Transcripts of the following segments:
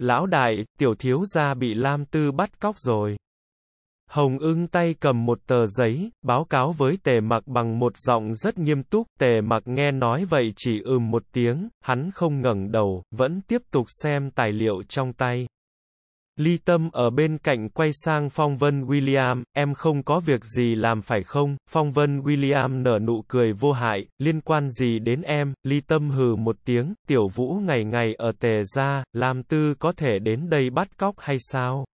Lão đại, tiểu thiếu gia bị Lam Tư bắt cóc rồi. Hồng ưng tay cầm một tờ giấy, báo cáo với tề mặc bằng một giọng rất nghiêm túc, tề mặc nghe nói vậy chỉ ừm một tiếng, hắn không ngẩng đầu, vẫn tiếp tục xem tài liệu trong tay. Ly Tâm ở bên cạnh quay sang Phong Vân William, em không có việc gì làm phải không? Phong Vân William nở nụ cười vô hại, liên quan gì đến em? Ly Tâm hừ một tiếng, tiểu vũ ngày ngày ở tề gia, làm tư có thể đến đây bắt cóc hay sao?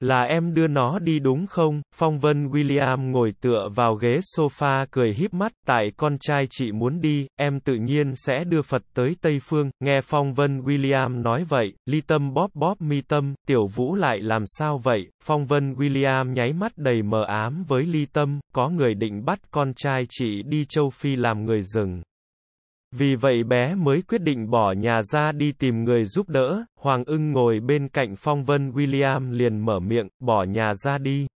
Là em đưa nó đi đúng không? Phong Vân William ngồi tựa vào ghế sofa cười híp mắt, tại con trai chị muốn đi, em tự nhiên sẽ đưa Phật tới Tây Phương, nghe Phong Vân William nói vậy, ly tâm bóp bóp mi tâm, tiểu vũ lại làm sao vậy? Phong Vân William nháy mắt đầy mờ ám với ly tâm, có người định bắt con trai chị đi châu Phi làm người rừng. Vì vậy bé mới quyết định bỏ nhà ra đi tìm người giúp đỡ, Hoàng ưng ngồi bên cạnh phong vân William liền mở miệng, bỏ nhà ra đi.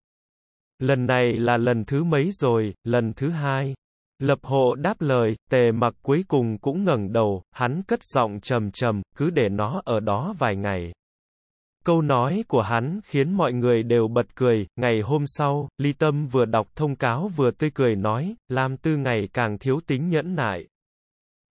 Lần này là lần thứ mấy rồi, lần thứ hai. Lập hộ đáp lời, tề mặc cuối cùng cũng ngẩng đầu, hắn cất giọng trầm trầm, cứ để nó ở đó vài ngày. Câu nói của hắn khiến mọi người đều bật cười, ngày hôm sau, Ly Tâm vừa đọc thông cáo vừa tươi cười nói, làm tư ngày càng thiếu tính nhẫn nại,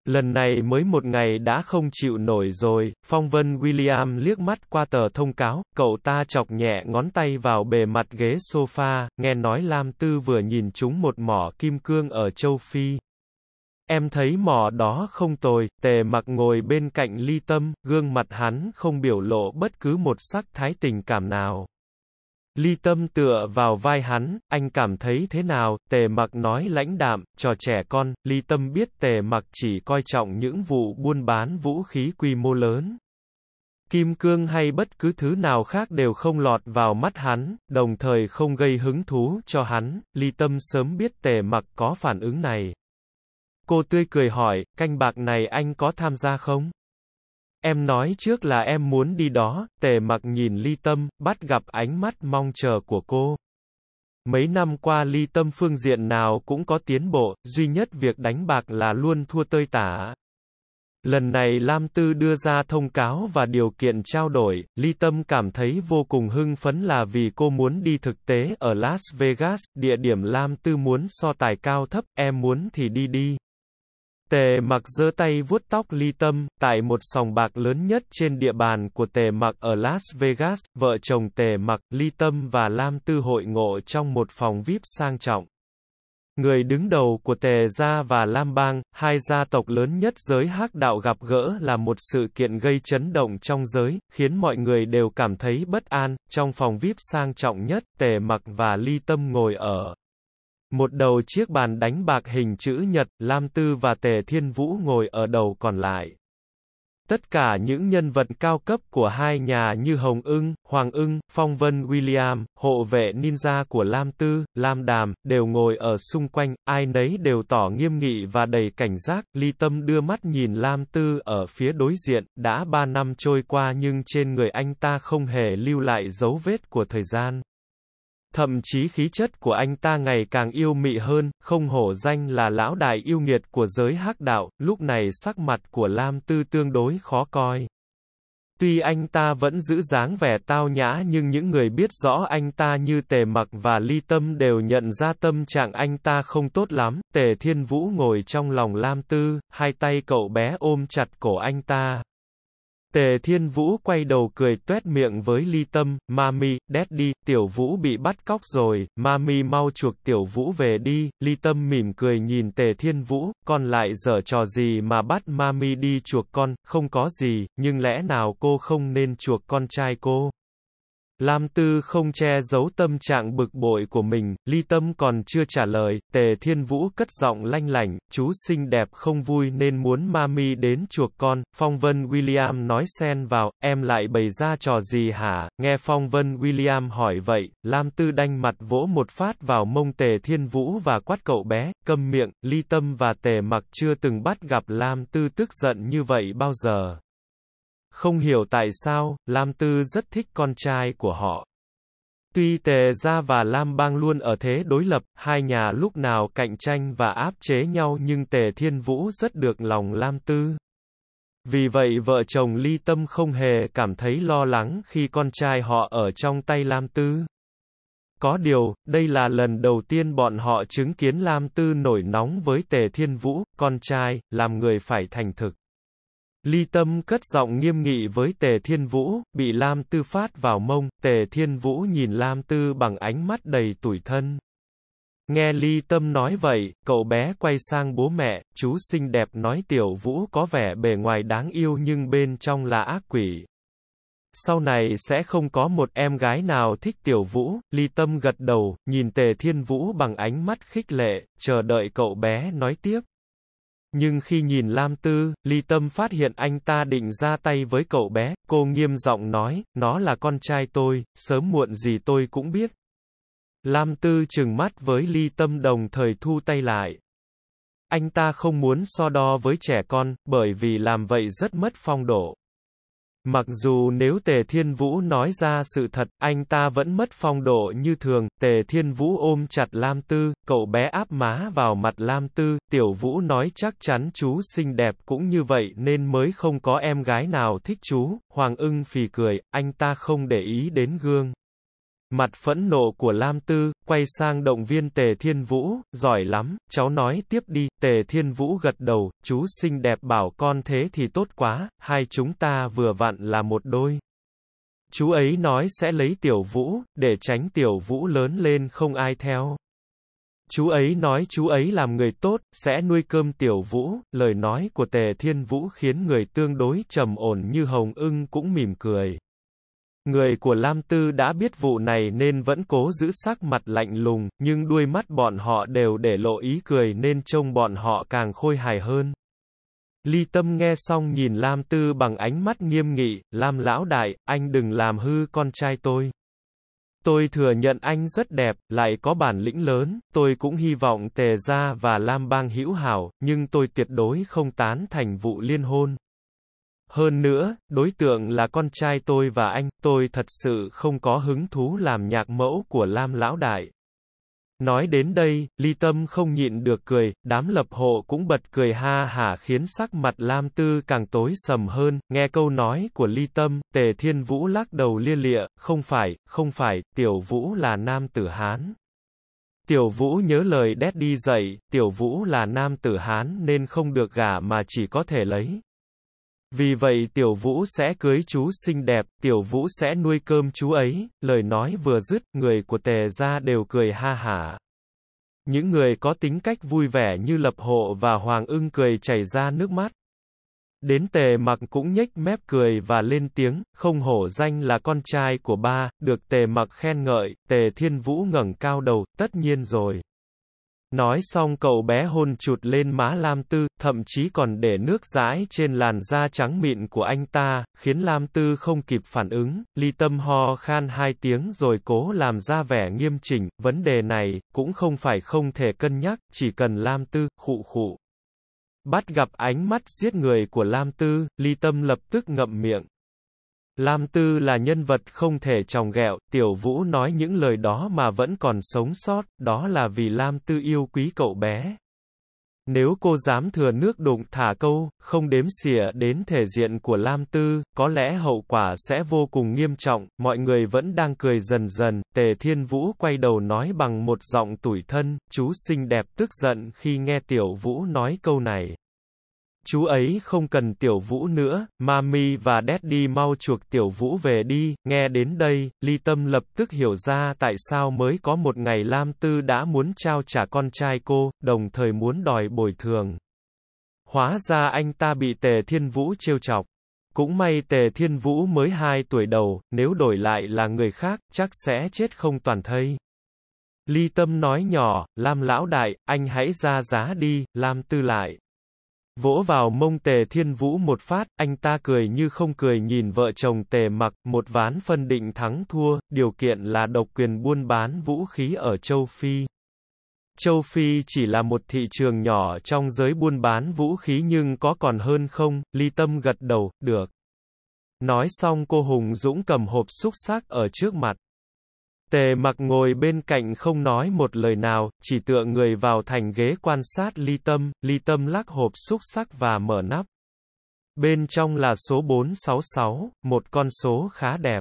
Lần này mới một ngày đã không chịu nổi rồi, phong vân William liếc mắt qua tờ thông cáo, cậu ta chọc nhẹ ngón tay vào bề mặt ghế sofa, nghe nói Lam Tư vừa nhìn chúng một mỏ kim cương ở châu Phi. Em thấy mỏ đó không tồi, tề mặc ngồi bên cạnh ly tâm, gương mặt hắn không biểu lộ bất cứ một sắc thái tình cảm nào. Ly Tâm tựa vào vai hắn, anh cảm thấy thế nào, tề mặc nói lãnh đạm, trò trẻ con, Ly Tâm biết tề mặc chỉ coi trọng những vụ buôn bán vũ khí quy mô lớn. Kim cương hay bất cứ thứ nào khác đều không lọt vào mắt hắn, đồng thời không gây hứng thú cho hắn, Ly Tâm sớm biết tề mặc có phản ứng này. Cô tươi cười hỏi, canh bạc này anh có tham gia không? Em nói trước là em muốn đi đó, tề mặc nhìn ly tâm, bắt gặp ánh mắt mong chờ của cô. Mấy năm qua ly tâm phương diện nào cũng có tiến bộ, duy nhất việc đánh bạc là luôn thua tơi tả. Lần này Lam Tư đưa ra thông cáo và điều kiện trao đổi, Ly Tâm cảm thấy vô cùng hưng phấn là vì cô muốn đi thực tế ở Las Vegas, địa điểm Lam Tư muốn so tài cao thấp, em muốn thì đi đi. Tề mặc giơ tay vuốt tóc ly tâm, tại một sòng bạc lớn nhất trên địa bàn của tề mặc ở Las Vegas, vợ chồng tề mặc, ly tâm và Lam Tư hội ngộ trong một phòng VIP sang trọng. Người đứng đầu của Tề Gia và Lam Bang, hai gia tộc lớn nhất giới hắc đạo gặp gỡ là một sự kiện gây chấn động trong giới, khiến mọi người đều cảm thấy bất an, trong phòng VIP sang trọng nhất, Tề Mặc và Ly Tâm ngồi ở. Một đầu chiếc bàn đánh bạc hình chữ nhật, Lam Tư và Tề Thiên Vũ ngồi ở đầu còn lại. Tất cả những nhân vật cao cấp của hai nhà như Hồng ưng, Hoàng ưng, Phong Vân William, hộ vệ ninja của Lam Tư, Lam Đàm, đều ngồi ở xung quanh, ai nấy đều tỏ nghiêm nghị và đầy cảnh giác, ly tâm đưa mắt nhìn Lam Tư ở phía đối diện, đã ba năm trôi qua nhưng trên người anh ta không hề lưu lại dấu vết của thời gian. Thậm chí khí chất của anh ta ngày càng yêu mị hơn, không hổ danh là lão đại yêu nghiệt của giới hắc đạo, lúc này sắc mặt của Lam Tư tương đối khó coi. Tuy anh ta vẫn giữ dáng vẻ tao nhã nhưng những người biết rõ anh ta như tề mặc và ly tâm đều nhận ra tâm trạng anh ta không tốt lắm. Tề thiên vũ ngồi trong lòng Lam Tư, hai tay cậu bé ôm chặt cổ anh ta. Tề Thiên Vũ quay đầu cười tuét miệng với Ly Tâm, Mami, Daddy, Tiểu Vũ bị bắt cóc rồi, Mami mau chuộc Tiểu Vũ về đi, Ly Tâm mỉm cười nhìn Tề Thiên Vũ, con lại dở trò gì mà bắt Mami đi chuộc con, không có gì, nhưng lẽ nào cô không nên chuộc con trai cô? Lam Tư không che giấu tâm trạng bực bội của mình, ly tâm còn chưa trả lời, tề thiên vũ cất giọng lanh lảnh, chú xinh đẹp không vui nên muốn mami đến chuộc con, phong vân William nói xen vào, em lại bày ra trò gì hả, nghe phong vân William hỏi vậy, Lam Tư đanh mặt vỗ một phát vào mông tề thiên vũ và quát cậu bé, câm miệng, ly tâm và tề mặc chưa từng bắt gặp Lam Tư tức giận như vậy bao giờ. Không hiểu tại sao, Lam Tư rất thích con trai của họ. Tuy Tề Gia và Lam Bang luôn ở thế đối lập, hai nhà lúc nào cạnh tranh và áp chế nhau nhưng Tề Thiên Vũ rất được lòng Lam Tư. Vì vậy vợ chồng ly tâm không hề cảm thấy lo lắng khi con trai họ ở trong tay Lam Tư. Có điều, đây là lần đầu tiên bọn họ chứng kiến Lam Tư nổi nóng với Tề Thiên Vũ, con trai, làm người phải thành thực. Ly Tâm cất giọng nghiêm nghị với Tề Thiên Vũ, bị Lam Tư phát vào mông, Tề Thiên Vũ nhìn Lam Tư bằng ánh mắt đầy tủi thân. Nghe Ly Tâm nói vậy, cậu bé quay sang bố mẹ, chú xinh đẹp nói Tiểu Vũ có vẻ bề ngoài đáng yêu nhưng bên trong là ác quỷ. Sau này sẽ không có một em gái nào thích Tiểu Vũ, Ly Tâm gật đầu, nhìn Tề Thiên Vũ bằng ánh mắt khích lệ, chờ đợi cậu bé nói tiếp. Nhưng khi nhìn Lam Tư, Ly Tâm phát hiện anh ta định ra tay với cậu bé, cô nghiêm giọng nói, nó là con trai tôi, sớm muộn gì tôi cũng biết. Lam Tư trừng mắt với Ly Tâm đồng thời thu tay lại. Anh ta không muốn so đo với trẻ con, bởi vì làm vậy rất mất phong độ. Mặc dù nếu Tề Thiên Vũ nói ra sự thật, anh ta vẫn mất phong độ như thường, Tề Thiên Vũ ôm chặt Lam Tư, cậu bé áp má vào mặt Lam Tư, Tiểu Vũ nói chắc chắn chú xinh đẹp cũng như vậy nên mới không có em gái nào thích chú, Hoàng ưng phì cười, anh ta không để ý đến gương. Mặt phẫn nộ của Lam Tư, quay sang động viên Tề Thiên Vũ, giỏi lắm, cháu nói tiếp đi, Tề Thiên Vũ gật đầu, chú xinh đẹp bảo con thế thì tốt quá, hai chúng ta vừa vặn là một đôi. Chú ấy nói sẽ lấy tiểu vũ, để tránh tiểu vũ lớn lên không ai theo. Chú ấy nói chú ấy làm người tốt, sẽ nuôi cơm tiểu vũ, lời nói của Tề Thiên Vũ khiến người tương đối trầm ổn như Hồng ưng cũng mỉm cười. Người của Lam Tư đã biết vụ này nên vẫn cố giữ sắc mặt lạnh lùng, nhưng đuôi mắt bọn họ đều để lộ ý cười nên trông bọn họ càng khôi hài hơn. Ly Tâm nghe xong nhìn Lam Tư bằng ánh mắt nghiêm nghị, Lam Lão Đại, anh đừng làm hư con trai tôi. Tôi thừa nhận anh rất đẹp, lại có bản lĩnh lớn, tôi cũng hy vọng Tề Gia và Lam Bang hữu hảo, nhưng tôi tuyệt đối không tán thành vụ liên hôn. Hơn nữa, đối tượng là con trai tôi và anh, tôi thật sự không có hứng thú làm nhạc mẫu của Lam Lão Đại. Nói đến đây, Ly Tâm không nhịn được cười, đám lập hộ cũng bật cười ha hả khiến sắc mặt Lam Tư càng tối sầm hơn, nghe câu nói của Ly Tâm, Tề Thiên Vũ lắc đầu lia lịa, không phải, không phải, Tiểu Vũ là nam tử Hán. Tiểu Vũ nhớ lời đét đi dậy, Tiểu Vũ là nam tử Hán nên không được gả mà chỉ có thể lấy. Vì vậy tiểu vũ sẽ cưới chú xinh đẹp, tiểu vũ sẽ nuôi cơm chú ấy, lời nói vừa dứt, người của tề gia đều cười ha hả. Những người có tính cách vui vẻ như lập hộ và hoàng ưng cười chảy ra nước mắt. Đến tề mặc cũng nhếch mép cười và lên tiếng, không hổ danh là con trai của ba, được tề mặc khen ngợi, tề thiên vũ ngẩng cao đầu, tất nhiên rồi. Nói xong cậu bé hôn chụt lên má Lam Tư, thậm chí còn để nước dãi trên làn da trắng mịn của anh ta, khiến Lam Tư không kịp phản ứng, ly tâm ho khan hai tiếng rồi cố làm ra vẻ nghiêm chỉnh, vấn đề này, cũng không phải không thể cân nhắc, chỉ cần Lam Tư, khụ khụ. Bắt gặp ánh mắt giết người của Lam Tư, ly tâm lập tức ngậm miệng. Lam Tư là nhân vật không thể tròng ghẹo, Tiểu Vũ nói những lời đó mà vẫn còn sống sót, đó là vì Lam Tư yêu quý cậu bé. Nếu cô dám thừa nước đụng thả câu, không đếm xỉa đến thể diện của Lam Tư, có lẽ hậu quả sẽ vô cùng nghiêm trọng, mọi người vẫn đang cười dần dần, Tề Thiên Vũ quay đầu nói bằng một giọng tủi thân, chú xinh đẹp tức giận khi nghe Tiểu Vũ nói câu này chú ấy không cần tiểu vũ nữa, mami và daddy mau chuộc tiểu vũ về đi, nghe đến đây, ly tâm lập tức hiểu ra tại sao mới có một ngày Lam Tư đã muốn trao trả con trai cô, đồng thời muốn đòi bồi thường. Hóa ra anh ta bị tề thiên vũ trêu chọc. Cũng may tề thiên vũ mới 2 tuổi đầu, nếu đổi lại là người khác, chắc sẽ chết không toàn thây. Ly Tâm nói nhỏ, Lam lão đại, anh hãy ra giá đi, Lam tư lại. Vỗ vào mông tề thiên vũ một phát, anh ta cười như không cười nhìn vợ chồng tề mặc, một ván phân định thắng thua, điều kiện là độc quyền buôn bán vũ khí ở châu Phi. Châu Phi chỉ là một thị trường nhỏ trong giới buôn bán vũ khí nhưng có còn hơn không, ly tâm gật đầu, được. Nói xong cô Hùng Dũng cầm hộp xúc xác ở trước mặt. Tề mặc ngồi bên cạnh không nói một lời nào, chỉ tựa người vào thành ghế quan sát ly tâm, ly tâm lắc hộp xúc sắc và mở nắp. Bên trong là số 466, một con số khá đẹp.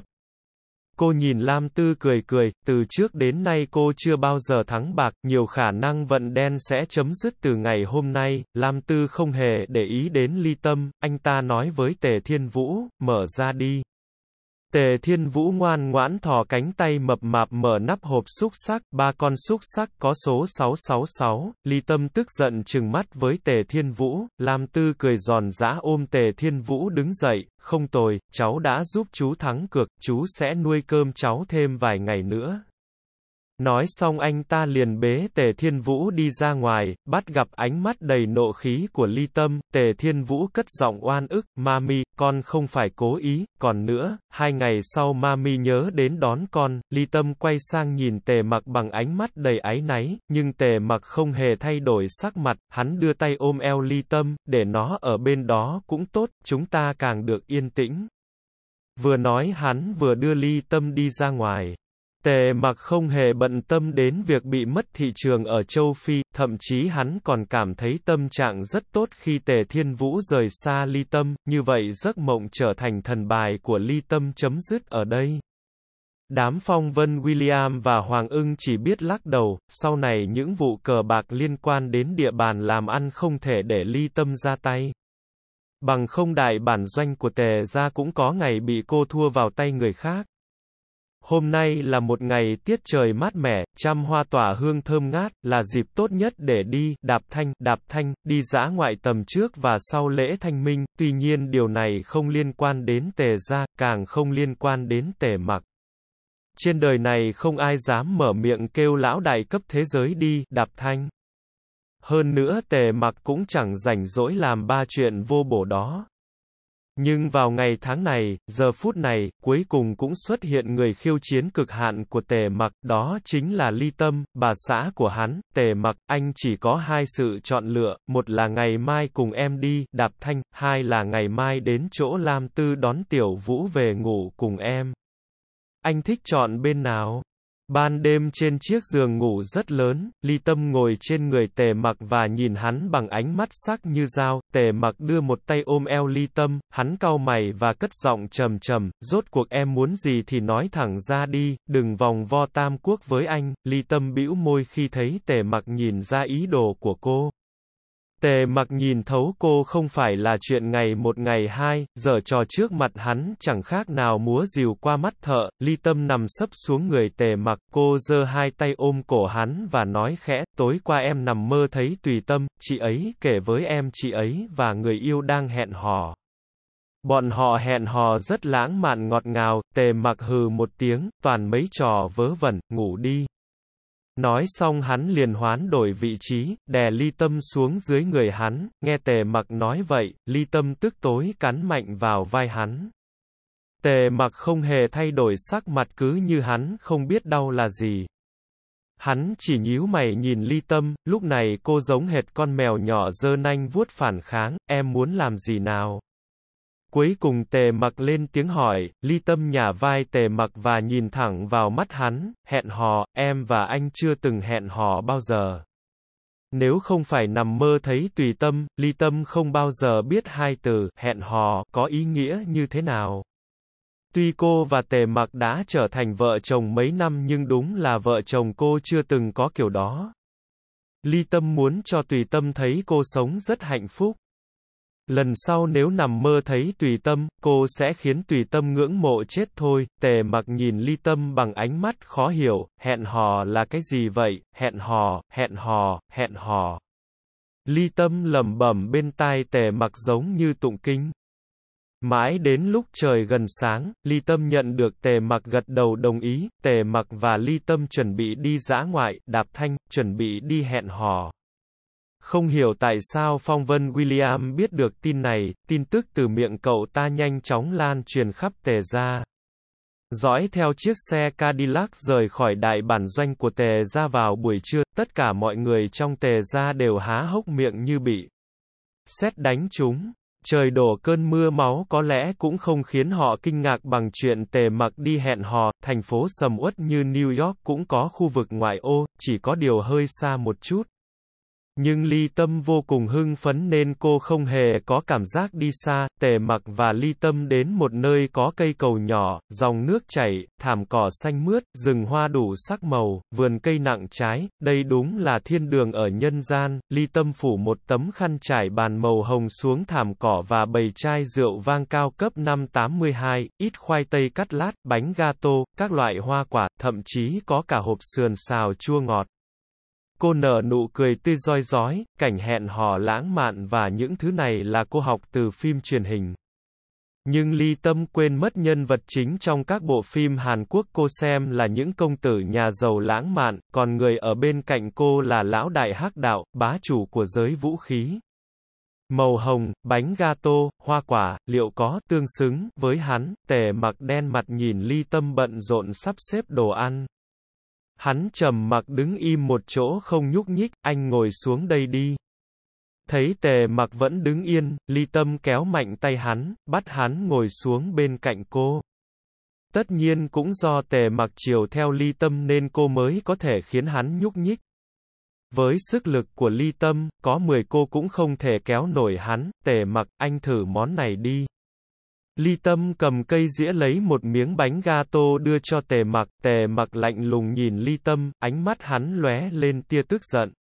Cô nhìn Lam Tư cười cười, từ trước đến nay cô chưa bao giờ thắng bạc, nhiều khả năng vận đen sẽ chấm dứt từ ngày hôm nay, Lam Tư không hề để ý đến ly tâm, anh ta nói với Tề Thiên Vũ, mở ra đi. Tề Thiên Vũ ngoan ngoãn thò cánh tay mập mạp mở nắp hộp xúc sắc, ba con xúc sắc có số 666, Ly Tâm tức giận trừng mắt với Tề Thiên Vũ, Lam Tư cười giòn giã ôm Tề Thiên Vũ đứng dậy, không tồi, cháu đã giúp chú thắng cược, chú sẽ nuôi cơm cháu thêm vài ngày nữa. Nói xong anh ta liền bế Tề Thiên Vũ đi ra ngoài, bắt gặp ánh mắt đầy nộ khí của Ly Tâm, Tề Thiên Vũ cất giọng oan ức, Mami, con không phải cố ý, còn nữa, hai ngày sau Mami nhớ đến đón con, Ly Tâm quay sang nhìn Tề Mặc bằng ánh mắt đầy áy náy, nhưng Tề Mặc không hề thay đổi sắc mặt, hắn đưa tay ôm eo Ly Tâm, để nó ở bên đó cũng tốt, chúng ta càng được yên tĩnh. Vừa nói hắn vừa đưa Ly Tâm đi ra ngoài. Tề mặc không hề bận tâm đến việc bị mất thị trường ở châu Phi, thậm chí hắn còn cảm thấy tâm trạng rất tốt khi Tề Thiên Vũ rời xa Ly Tâm, như vậy giấc mộng trở thành thần bài của Ly Tâm chấm dứt ở đây. Đám phong vân William và Hoàng ưng chỉ biết lắc đầu, sau này những vụ cờ bạc liên quan đến địa bàn làm ăn không thể để Ly Tâm ra tay. Bằng không đại bản doanh của Tề ra cũng có ngày bị cô thua vào tay người khác. Hôm nay là một ngày tiết trời mát mẻ, trăm hoa tỏa hương thơm ngát, là dịp tốt nhất để đi, đạp thanh, đạp thanh, đi dã ngoại tầm trước và sau lễ thanh minh, tuy nhiên điều này không liên quan đến tề gia, càng không liên quan đến tề mặc. Trên đời này không ai dám mở miệng kêu lão đại cấp thế giới đi, đạp thanh. Hơn nữa tề mặc cũng chẳng rảnh rỗi làm ba chuyện vô bổ đó. Nhưng vào ngày tháng này, giờ phút này, cuối cùng cũng xuất hiện người khiêu chiến cực hạn của tề mặc, đó chính là ly tâm, bà xã của hắn, tề mặc, anh chỉ có hai sự chọn lựa, một là ngày mai cùng em đi, đạp thanh, hai là ngày mai đến chỗ Lam Tư đón tiểu vũ về ngủ cùng em. Anh thích chọn bên nào? Ban đêm trên chiếc giường ngủ rất lớn, ly tâm ngồi trên người tề mặc và nhìn hắn bằng ánh mắt sắc như dao, tề mặc đưa một tay ôm eo ly tâm, hắn cau mày và cất giọng trầm trầm, rốt cuộc em muốn gì thì nói thẳng ra đi, đừng vòng vo tam quốc với anh, ly tâm bĩu môi khi thấy tề mặc nhìn ra ý đồ của cô, Tề mặc nhìn thấu cô không phải là chuyện ngày một ngày hai, giờ trò trước mặt hắn chẳng khác nào múa rìu qua mắt thợ, ly tâm nằm sấp xuống người tề mặc, cô giơ hai tay ôm cổ hắn và nói khẽ, tối qua em nằm mơ thấy tùy tâm, chị ấy kể với em chị ấy và người yêu đang hẹn hò. Bọn họ hẹn hò rất lãng mạn ngọt ngào, tề mặc hừ một tiếng, toàn mấy trò vớ vẩn, ngủ đi. Nói xong hắn liền hoán đổi vị trí, đè ly tâm xuống dưới người hắn, nghe tề mặc nói vậy, ly tâm tức tối cắn mạnh vào vai hắn. Tề mặc không hề thay đổi sắc mặt cứ như hắn không biết đau là gì. Hắn chỉ nhíu mày nhìn ly tâm, lúc này cô giống hệt con mèo nhỏ dơ nanh vuốt phản kháng, em muốn làm gì nào? Cuối cùng tề mặc lên tiếng hỏi, ly tâm nhả vai tề mặc và nhìn thẳng vào mắt hắn, hẹn hò, em và anh chưa từng hẹn hò bao giờ. Nếu không phải nằm mơ thấy tùy tâm, ly tâm không bao giờ biết hai từ hẹn hò có ý nghĩa như thế nào. Tuy cô và tề mặc đã trở thành vợ chồng mấy năm nhưng đúng là vợ chồng cô chưa từng có kiểu đó. Ly tâm muốn cho tùy tâm thấy cô sống rất hạnh phúc. Lần sau nếu nằm mơ thấy tùy tâm, cô sẽ khiến tùy tâm ngưỡng mộ chết thôi, tề mặc nhìn ly tâm bằng ánh mắt khó hiểu, hẹn hò là cái gì vậy, hẹn hò, hẹn hò, hẹn hò. Ly tâm lẩm bẩm bên tai tề mặc giống như tụng kinh. Mãi đến lúc trời gần sáng, Ly Tâm nhận được Tề Mặc gật đầu đồng ý, Tề Mặc và Ly Tâm chuẩn bị đi dã ngoại, đạp thanh, chuẩn bị đi hẹn hò. Không hiểu tại sao Phong Vân William biết được tin này, tin tức từ miệng cậu ta nhanh chóng lan truyền khắp tề gia. Dõi theo chiếc xe Cadillac rời khỏi đại bản doanh của tề gia vào buổi trưa, tất cả mọi người trong tề gia đều há hốc miệng như bị xét đánh chúng. Trời đổ cơn mưa máu có lẽ cũng không khiến họ kinh ngạc bằng chuyện tề mặc đi hẹn hò, thành phố sầm uất như New York cũng có khu vực ngoại ô, chỉ có điều hơi xa một chút. Nhưng Ly Tâm vô cùng hưng phấn nên cô không hề có cảm giác đi xa, tề mặc và Ly Tâm đến một nơi có cây cầu nhỏ, dòng nước chảy, thảm cỏ xanh mướt, rừng hoa đủ sắc màu, vườn cây nặng trái, đây đúng là thiên đường ở nhân gian, Ly Tâm phủ một tấm khăn trải bàn màu hồng xuống thảm cỏ và bầy chai rượu vang cao cấp năm 82, ít khoai tây cắt lát, bánh gato, các loại hoa quả, thậm chí có cả hộp sườn xào chua ngọt. Cô nở nụ cười tươi roi rói, cảnh hẹn hò lãng mạn và những thứ này là cô học từ phim truyền hình. Nhưng ly tâm quên mất nhân vật chính trong các bộ phim Hàn Quốc cô xem là những công tử nhà giàu lãng mạn, còn người ở bên cạnh cô là lão đại hắc đạo, bá chủ của giới vũ khí. Màu hồng, bánh gato, hoa quả, liệu có tương xứng với hắn, tề mặc đen mặt nhìn ly tâm bận rộn sắp xếp đồ ăn. Hắn trầm mặc đứng im một chỗ không nhúc nhích, anh ngồi xuống đây đi. Thấy tề mặc vẫn đứng yên, ly tâm kéo mạnh tay hắn, bắt hắn ngồi xuống bên cạnh cô. Tất nhiên cũng do tề mặc chiều theo ly tâm nên cô mới có thể khiến hắn nhúc nhích. Với sức lực của ly tâm, có 10 cô cũng không thể kéo nổi hắn, tề mặc, anh thử món này đi. Ly Tâm cầm cây dĩa lấy một miếng bánh gato đưa cho tề mặc, tề mặc lạnh lùng nhìn Ly Tâm, ánh mắt hắn lóe lên tia tức giận.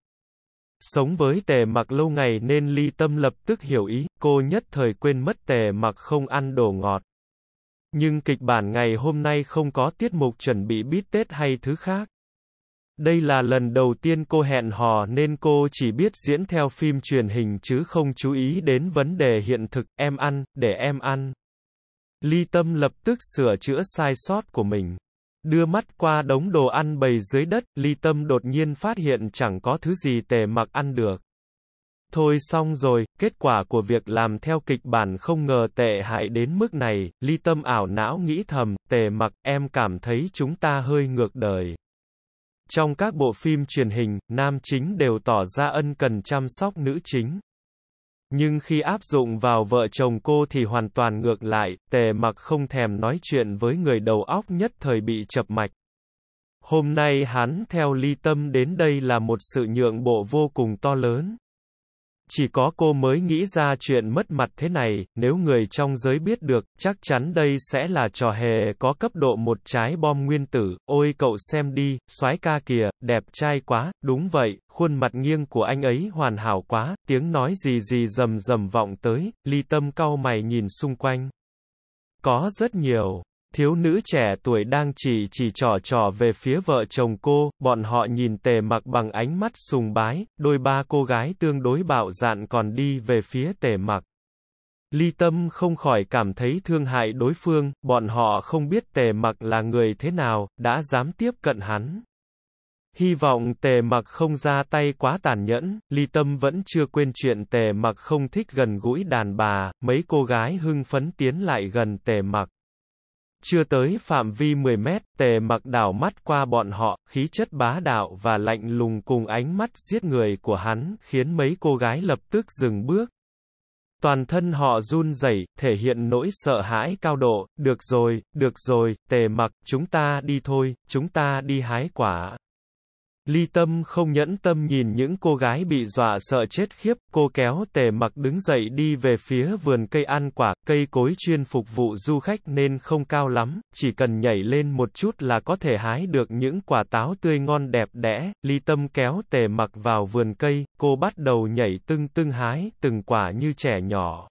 Sống với tề mặc lâu ngày nên Ly Tâm lập tức hiểu ý, cô nhất thời quên mất tề mặc không ăn đồ ngọt. Nhưng kịch bản ngày hôm nay không có tiết mục chuẩn bị bít tết hay thứ khác. Đây là lần đầu tiên cô hẹn hò nên cô chỉ biết diễn theo phim truyền hình chứ không chú ý đến vấn đề hiện thực, em ăn, để em ăn. Ly Tâm lập tức sửa chữa sai sót của mình. Đưa mắt qua đống đồ ăn bày dưới đất, Ly Tâm đột nhiên phát hiện chẳng có thứ gì tề mặc ăn được. Thôi xong rồi, kết quả của việc làm theo kịch bản không ngờ tệ hại đến mức này, ly tâm ảo não nghĩ thầm, tề mặc, em cảm thấy chúng ta hơi ngược đời. Trong các bộ phim truyền hình, nam chính đều tỏ ra ân cần chăm sóc nữ chính. Nhưng khi áp dụng vào vợ chồng cô thì hoàn toàn ngược lại, tề mặc không thèm nói chuyện với người đầu óc nhất thời bị chập mạch. Hôm nay hắn theo ly tâm đến đây là một sự nhượng bộ vô cùng to lớn. Chỉ có cô mới nghĩ ra chuyện mất mặt thế này, nếu người trong giới biết được, chắc chắn đây sẽ là trò hề có cấp độ một trái bom nguyên tử, ôi cậu xem đi, soái ca kìa, đẹp trai quá, đúng vậy, khuôn mặt nghiêng của anh ấy hoàn hảo quá, tiếng nói gì gì rầm rầm vọng tới, ly tâm cau mày nhìn xung quanh. Có rất nhiều thiếu nữ trẻ tuổi đang chỉ chỉ trò trò về phía vợ chồng cô, bọn họ nhìn tề mặc bằng ánh mắt sùng bái, đôi ba cô gái tương đối bạo dạn còn đi về phía tề mặc. Ly Tâm không khỏi cảm thấy thương hại đối phương, bọn họ không biết tề mặc là người thế nào, đã dám tiếp cận hắn. Hy vọng tề mặc không ra tay quá tàn nhẫn, ly tâm vẫn chưa quên chuyện tề mặc không thích gần gũi đàn bà, mấy cô gái hưng phấn tiến lại gần tề mặc chưa tới phạm vi 10 mét, tề mặc đảo mắt qua bọn họ, khí chất bá đạo và lạnh lùng cùng ánh mắt giết người của hắn, khiến mấy cô gái lập tức dừng bước. Toàn thân họ run rẩy, thể hiện nỗi sợ hãi cao độ, được rồi, được rồi, tề mặc, chúng ta đi thôi, chúng ta đi hái quả. Ly tâm không nhẫn tâm nhìn những cô gái bị dọa sợ chết khiếp, cô kéo tề mặc đứng dậy đi về phía vườn cây ăn quả, cây cối chuyên phục vụ du khách nên không cao lắm, chỉ cần nhảy lên một chút là có thể hái được những quả táo tươi ngon đẹp đẽ, ly tâm kéo tề mặc vào vườn cây, cô bắt đầu nhảy tưng tưng hái, từng quả như trẻ nhỏ.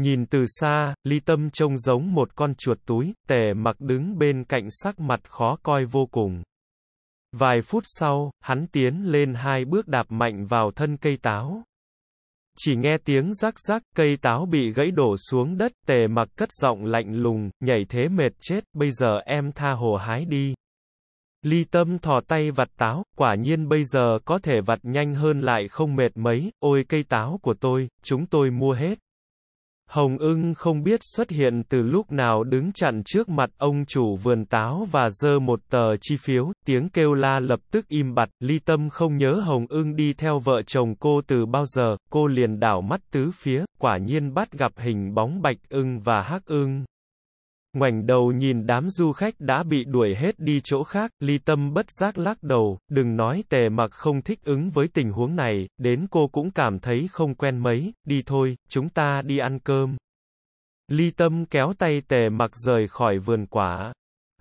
Nhìn từ xa, ly tâm trông giống một con chuột túi, tề mặc đứng bên cạnh sắc mặt khó coi vô cùng. Vài phút sau, hắn tiến lên hai bước đạp mạnh vào thân cây táo. Chỉ nghe tiếng rắc rắc, cây táo bị gãy đổ xuống đất, tề mặc cất giọng lạnh lùng, nhảy thế mệt chết, bây giờ em tha hồ hái đi. Ly tâm thò tay vặt táo, quả nhiên bây giờ có thể vặt nhanh hơn lại không mệt mấy, ôi cây táo của tôi, chúng tôi mua hết. Hồng ưng không biết xuất hiện từ lúc nào đứng chặn trước mặt ông chủ vườn táo và dơ một tờ chi phiếu, tiếng kêu la lập tức im bặt, ly tâm không nhớ Hồng ưng đi theo vợ chồng cô từ bao giờ, cô liền đảo mắt tứ phía, quả nhiên bắt gặp hình bóng bạch ưng và hắc ưng ngoảnh đầu nhìn đám du khách đã bị đuổi hết đi chỗ khác, ly tâm bất giác lắc đầu, đừng nói tề mặc không thích ứng với tình huống này, đến cô cũng cảm thấy không quen mấy, đi thôi, chúng ta đi ăn cơm. Ly tâm kéo tay tề mặc rời khỏi vườn quả.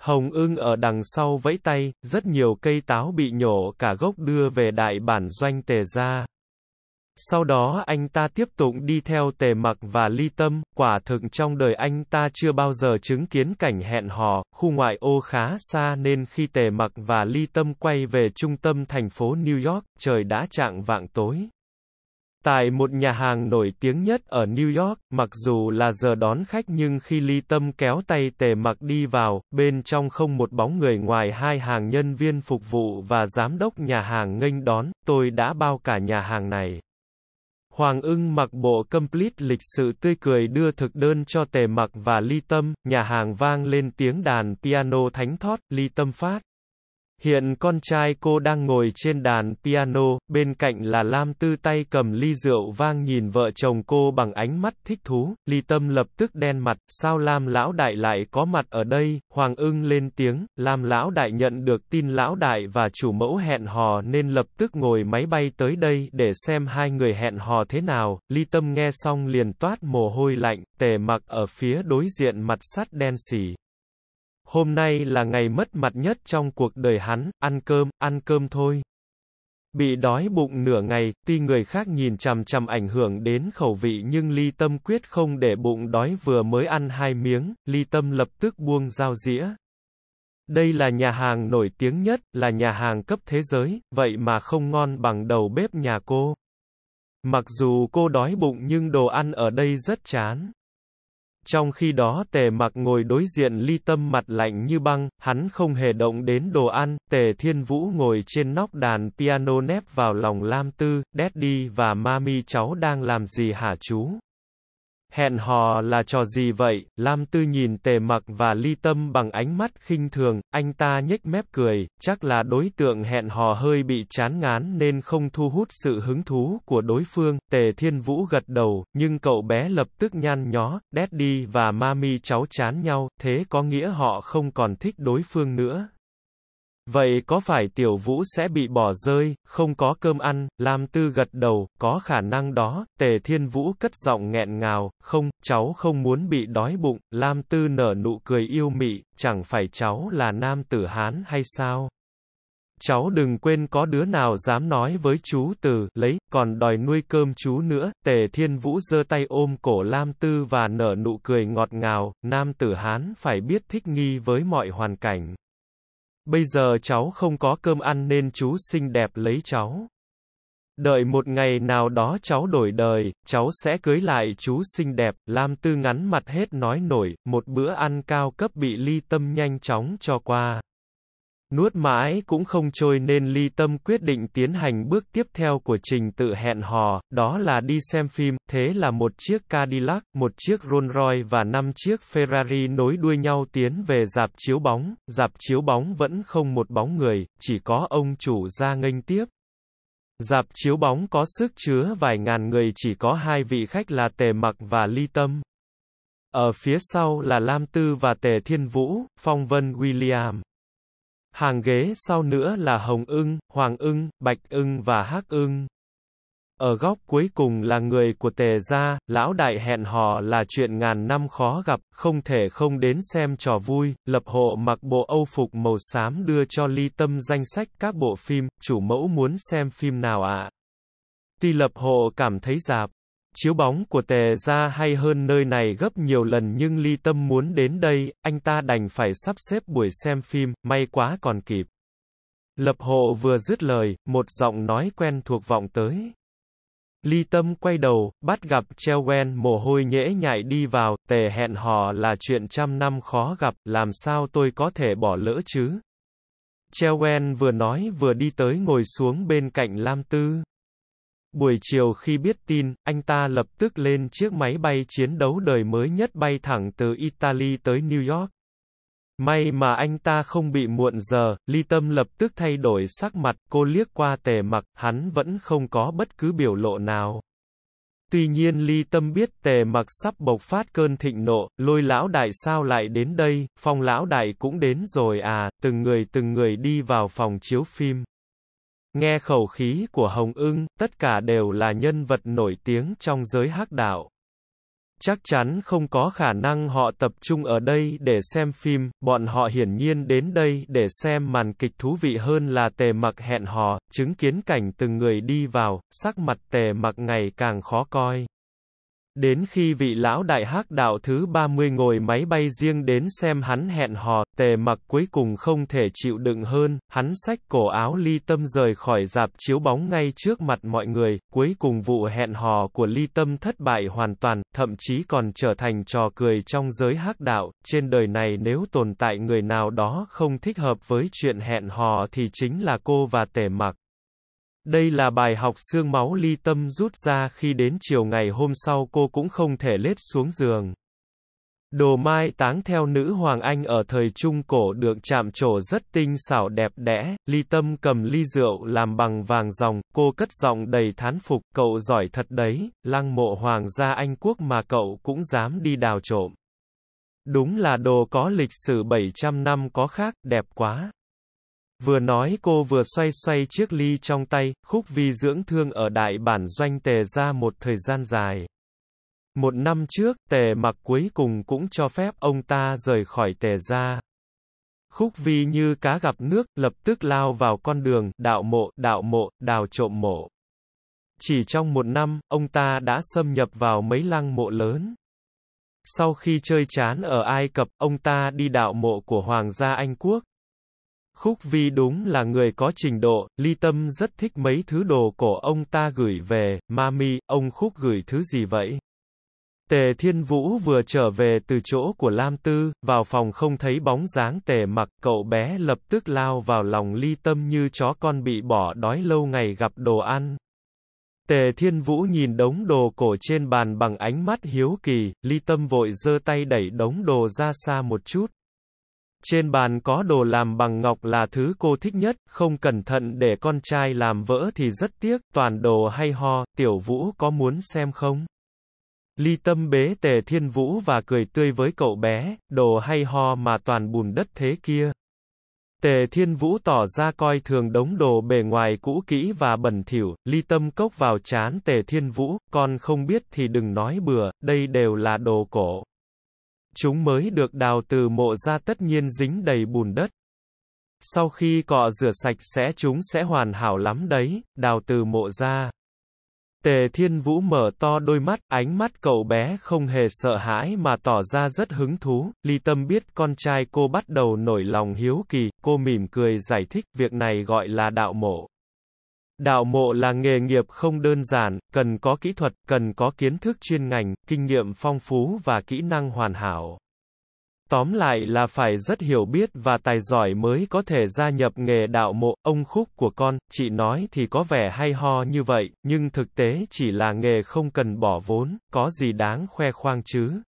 Hồng ưng ở đằng sau vẫy tay, rất nhiều cây táo bị nhổ cả gốc đưa về đại bản doanh tề ra. Sau đó anh ta tiếp tục đi theo tề mặc và ly tâm, quả thực trong đời anh ta chưa bao giờ chứng kiến cảnh hẹn hò, khu ngoại ô khá xa nên khi tề mặc và ly tâm quay về trung tâm thành phố New York, trời đã trạng vạng tối. Tại một nhà hàng nổi tiếng nhất ở New York, mặc dù là giờ đón khách nhưng khi Ly Tâm kéo tay tề mặc đi vào, bên trong không một bóng người ngoài hai hàng nhân viên phục vụ và giám đốc nhà hàng nghênh đón, tôi đã bao cả nhà hàng này. Hoàng ưng mặc bộ complete lịch sự tươi cười đưa thực đơn cho tề mặc và ly tâm, nhà hàng vang lên tiếng đàn piano thánh thót, ly tâm phát. Hiện con trai cô đang ngồi trên đàn piano, bên cạnh là Lam Tư tay cầm ly rượu vang nhìn vợ chồng cô bằng ánh mắt thích thú, Ly Tâm lập tức đen mặt, sao Lam Lão Đại lại có mặt ở đây, Hoàng ưng lên tiếng, Lam Lão Đại nhận được tin Lão Đại và chủ mẫu hẹn hò nên lập tức ngồi máy bay tới đây để xem hai người hẹn hò thế nào, Ly Tâm nghe xong liền toát mồ hôi lạnh, tề mặc ở phía đối diện mặt sắt đen xỉ, Hôm nay là ngày mất mặt nhất trong cuộc đời hắn, ăn cơm, ăn cơm thôi. Bị đói bụng nửa ngày, tuy người khác nhìn chằm chằm ảnh hưởng đến khẩu vị nhưng ly tâm quyết không để bụng đói vừa mới ăn hai miếng, ly tâm lập tức buông dao dĩa. Đây là nhà hàng nổi tiếng nhất, là nhà hàng cấp thế giới, vậy mà không ngon bằng đầu bếp nhà cô. Mặc dù cô đói bụng nhưng đồ ăn ở đây rất chán. Trong khi đó tề mặc ngồi đối diện ly tâm mặt lạnh như băng, hắn không hề động đến đồ ăn, tề thiên vũ ngồi trên nóc đàn piano nép vào lòng Lam Tư, Daddy và Mami cháu đang làm gì hả chú? Hẹn hò là trò gì vậy? Lam Tư nhìn tề mặc và ly tâm bằng ánh mắt khinh thường, anh ta nhếch mép cười, chắc là đối tượng hẹn hò hơi bị chán ngán nên không thu hút sự hứng thú của đối phương. Tề Thiên Vũ gật đầu, nhưng cậu bé lập tức nhăn nhó, Daddy và Mami cháu chán nhau, thế có nghĩa họ không còn thích đối phương nữa. Vậy có phải tiểu vũ sẽ bị bỏ rơi, không có cơm ăn, Lam Tư gật đầu, có khả năng đó, tề thiên vũ cất giọng nghẹn ngào, không, cháu không muốn bị đói bụng, Lam Tư nở nụ cười yêu mị, chẳng phải cháu là nam tử Hán hay sao? Cháu đừng quên có đứa nào dám nói với chú từ, lấy, còn đòi nuôi cơm chú nữa, tề thiên vũ giơ tay ôm cổ Lam Tư và nở nụ cười ngọt ngào, nam tử Hán phải biết thích nghi với mọi hoàn cảnh. Bây giờ cháu không có cơm ăn nên chú xinh đẹp lấy cháu. Đợi một ngày nào đó cháu đổi đời, cháu sẽ cưới lại chú xinh đẹp, Lam Tư ngắn mặt hết nói nổi, một bữa ăn cao cấp bị ly tâm nhanh chóng cho qua. Nuốt mãi cũng không trôi nên ly tâm quyết định tiến hành bước tiếp theo của trình tự hẹn hò, đó là đi xem phim, thế là một chiếc Cadillac, một chiếc Rolls Royce và năm chiếc Ferrari nối đuôi nhau tiến về dạp chiếu bóng, dạp chiếu bóng vẫn không một bóng người, chỉ có ông chủ ra nghênh tiếp. Dạp chiếu bóng có sức chứa vài ngàn người chỉ có hai vị khách là Tề Mặc và Ly Tâm. Ở phía sau là Lam Tư và Tề Thiên Vũ, Phong Vân William. Hàng ghế sau nữa là hồng ưng, hoàng ưng, bạch ưng và hắc ưng. Ở góc cuối cùng là người của tề gia, lão đại hẹn hò là chuyện ngàn năm khó gặp, không thể không đến xem trò vui, lập hộ mặc bộ âu phục màu xám đưa cho ly tâm danh sách các bộ phim, chủ mẫu muốn xem phim nào ạ. À? Ti lập hộ cảm thấy dạp. Chiếu bóng của tề ra hay hơn nơi này gấp nhiều lần nhưng ly tâm muốn đến đây, anh ta đành phải sắp xếp buổi xem phim, may quá còn kịp. Lập hộ vừa dứt lời, một giọng nói quen thuộc vọng tới. Ly Tâm quay đầu, bắt gặp Treo Wen mồ hôi nhễ nhại đi vào, tề hẹn hò là chuyện trăm năm khó gặp, làm sao tôi có thể bỏ lỡ chứ? Treo Wen vừa nói vừa đi tới ngồi xuống bên cạnh Lam Tư. Buổi chiều khi biết tin, anh ta lập tức lên chiếc máy bay chiến đấu đời mới nhất bay thẳng từ Italy tới New York. May mà anh ta không bị muộn giờ, Ly Tâm lập tức thay đổi sắc mặt, cô liếc qua tề mặc, hắn vẫn không có bất cứ biểu lộ nào. Tuy nhiên Ly Tâm biết tề mặc sắp bộc phát cơn thịnh nộ, lôi lão đại sao lại đến đây, Phòng lão đại cũng đến rồi à, từng người từng người đi vào phòng chiếu phim. Nghe khẩu khí của Hồng Ưng, tất cả đều là nhân vật nổi tiếng trong giới hắc đạo. Chắc chắn không có khả năng họ tập trung ở đây để xem phim, bọn họ hiển nhiên đến đây để xem màn kịch thú vị hơn là tề mặc hẹn hò, chứng kiến cảnh từng người đi vào, sắc mặt tề mặc ngày càng khó coi. Đến khi vị lão đại hắc đạo thứ 30 ngồi máy bay riêng đến xem hắn hẹn hò, tề mặc cuối cùng không thể chịu đựng hơn, hắn xách cổ áo ly tâm rời khỏi dạp chiếu bóng ngay trước mặt mọi người, cuối cùng vụ hẹn hò của ly tâm thất bại hoàn toàn, thậm chí còn trở thành trò cười trong giới hắc đạo, trên đời này nếu tồn tại người nào đó không thích hợp với chuyện hẹn hò thì chính là cô và tề mặc. Đây là bài học xương máu ly tâm rút ra khi đến chiều ngày hôm sau cô cũng không thể lết xuống giường. Đồ mai táng theo nữ hoàng Anh ở thời Trung Cổ được chạm trổ rất tinh xảo đẹp đẽ, ly tâm cầm ly rượu làm bằng vàng dòng, cô cất giọng đầy thán phục, cậu giỏi thật đấy, lăng mộ hoàng gia Anh quốc mà cậu cũng dám đi đào trộm. Đúng là đồ có lịch sử 700 năm có khác, đẹp quá. Vừa nói cô vừa xoay xoay chiếc ly trong tay, khúc vi dưỡng thương ở đại bản doanh tề ra một thời gian dài. Một năm trước, tề mặc cuối cùng cũng cho phép ông ta rời khỏi tề ra. Khúc vi như cá gặp nước, lập tức lao vào con đường, đạo mộ, đạo mộ, đào trộm mộ. Chỉ trong một năm, ông ta đã xâm nhập vào mấy lăng mộ lớn. Sau khi chơi chán ở Ai Cập, ông ta đi đạo mộ của Hoàng gia Anh Quốc, Khúc Vi đúng là người có trình độ, Ly Tâm rất thích mấy thứ đồ cổ ông ta gửi về, Mami, ông Khúc gửi thứ gì vậy? Tề Thiên Vũ vừa trở về từ chỗ của Lam Tư, vào phòng không thấy bóng dáng tề mặc, cậu bé lập tức lao vào lòng Ly Tâm như chó con bị bỏ đói lâu ngày gặp đồ ăn. Tề Thiên Vũ nhìn đống đồ cổ trên bàn bằng ánh mắt hiếu kỳ, Ly Tâm vội giơ tay đẩy đống đồ ra xa một chút. Trên bàn có đồ làm bằng ngọc là thứ cô thích nhất, không cẩn thận để con trai làm vỡ thì rất tiếc, toàn đồ hay ho, tiểu vũ có muốn xem không? Ly tâm bế tề thiên vũ và cười tươi với cậu bé, đồ hay ho mà toàn bùn đất thế kia. Tề Thiên Vũ tỏ ra coi thường đống đồ bề ngoài cũ kỹ và bẩn thỉu, ly tâm cốc vào chán Tề Thiên Vũ, con không biết thì đừng nói bừa, đây đều là đồ cổ chúng mới được đào từ mộ ra tất nhiên dính đầy bùn đất. Sau khi cọ rửa sạch sẽ chúng sẽ hoàn hảo lắm đấy, đào từ mộ ra. Tề Thiên Vũ mở to đôi mắt, ánh mắt cậu bé không hề sợ hãi mà tỏ ra rất hứng thú, ly tâm biết con trai cô bắt đầu nổi lòng hiếu kỳ, cô mỉm cười giải thích việc này gọi là đạo mộ. Đạo mộ là nghề nghiệp không đơn giản, cần có kỹ thuật, cần có kiến thức chuyên ngành, kinh nghiệm phong phú và kỹ năng hoàn hảo. Tóm lại là phải rất hiểu biết và tài giỏi mới có thể gia nhập nghề đạo mộ, ông khúc của con, chị nói thì có vẻ hay ho như vậy, nhưng thực tế chỉ là nghề không cần bỏ vốn, có gì đáng khoe khoang chứ.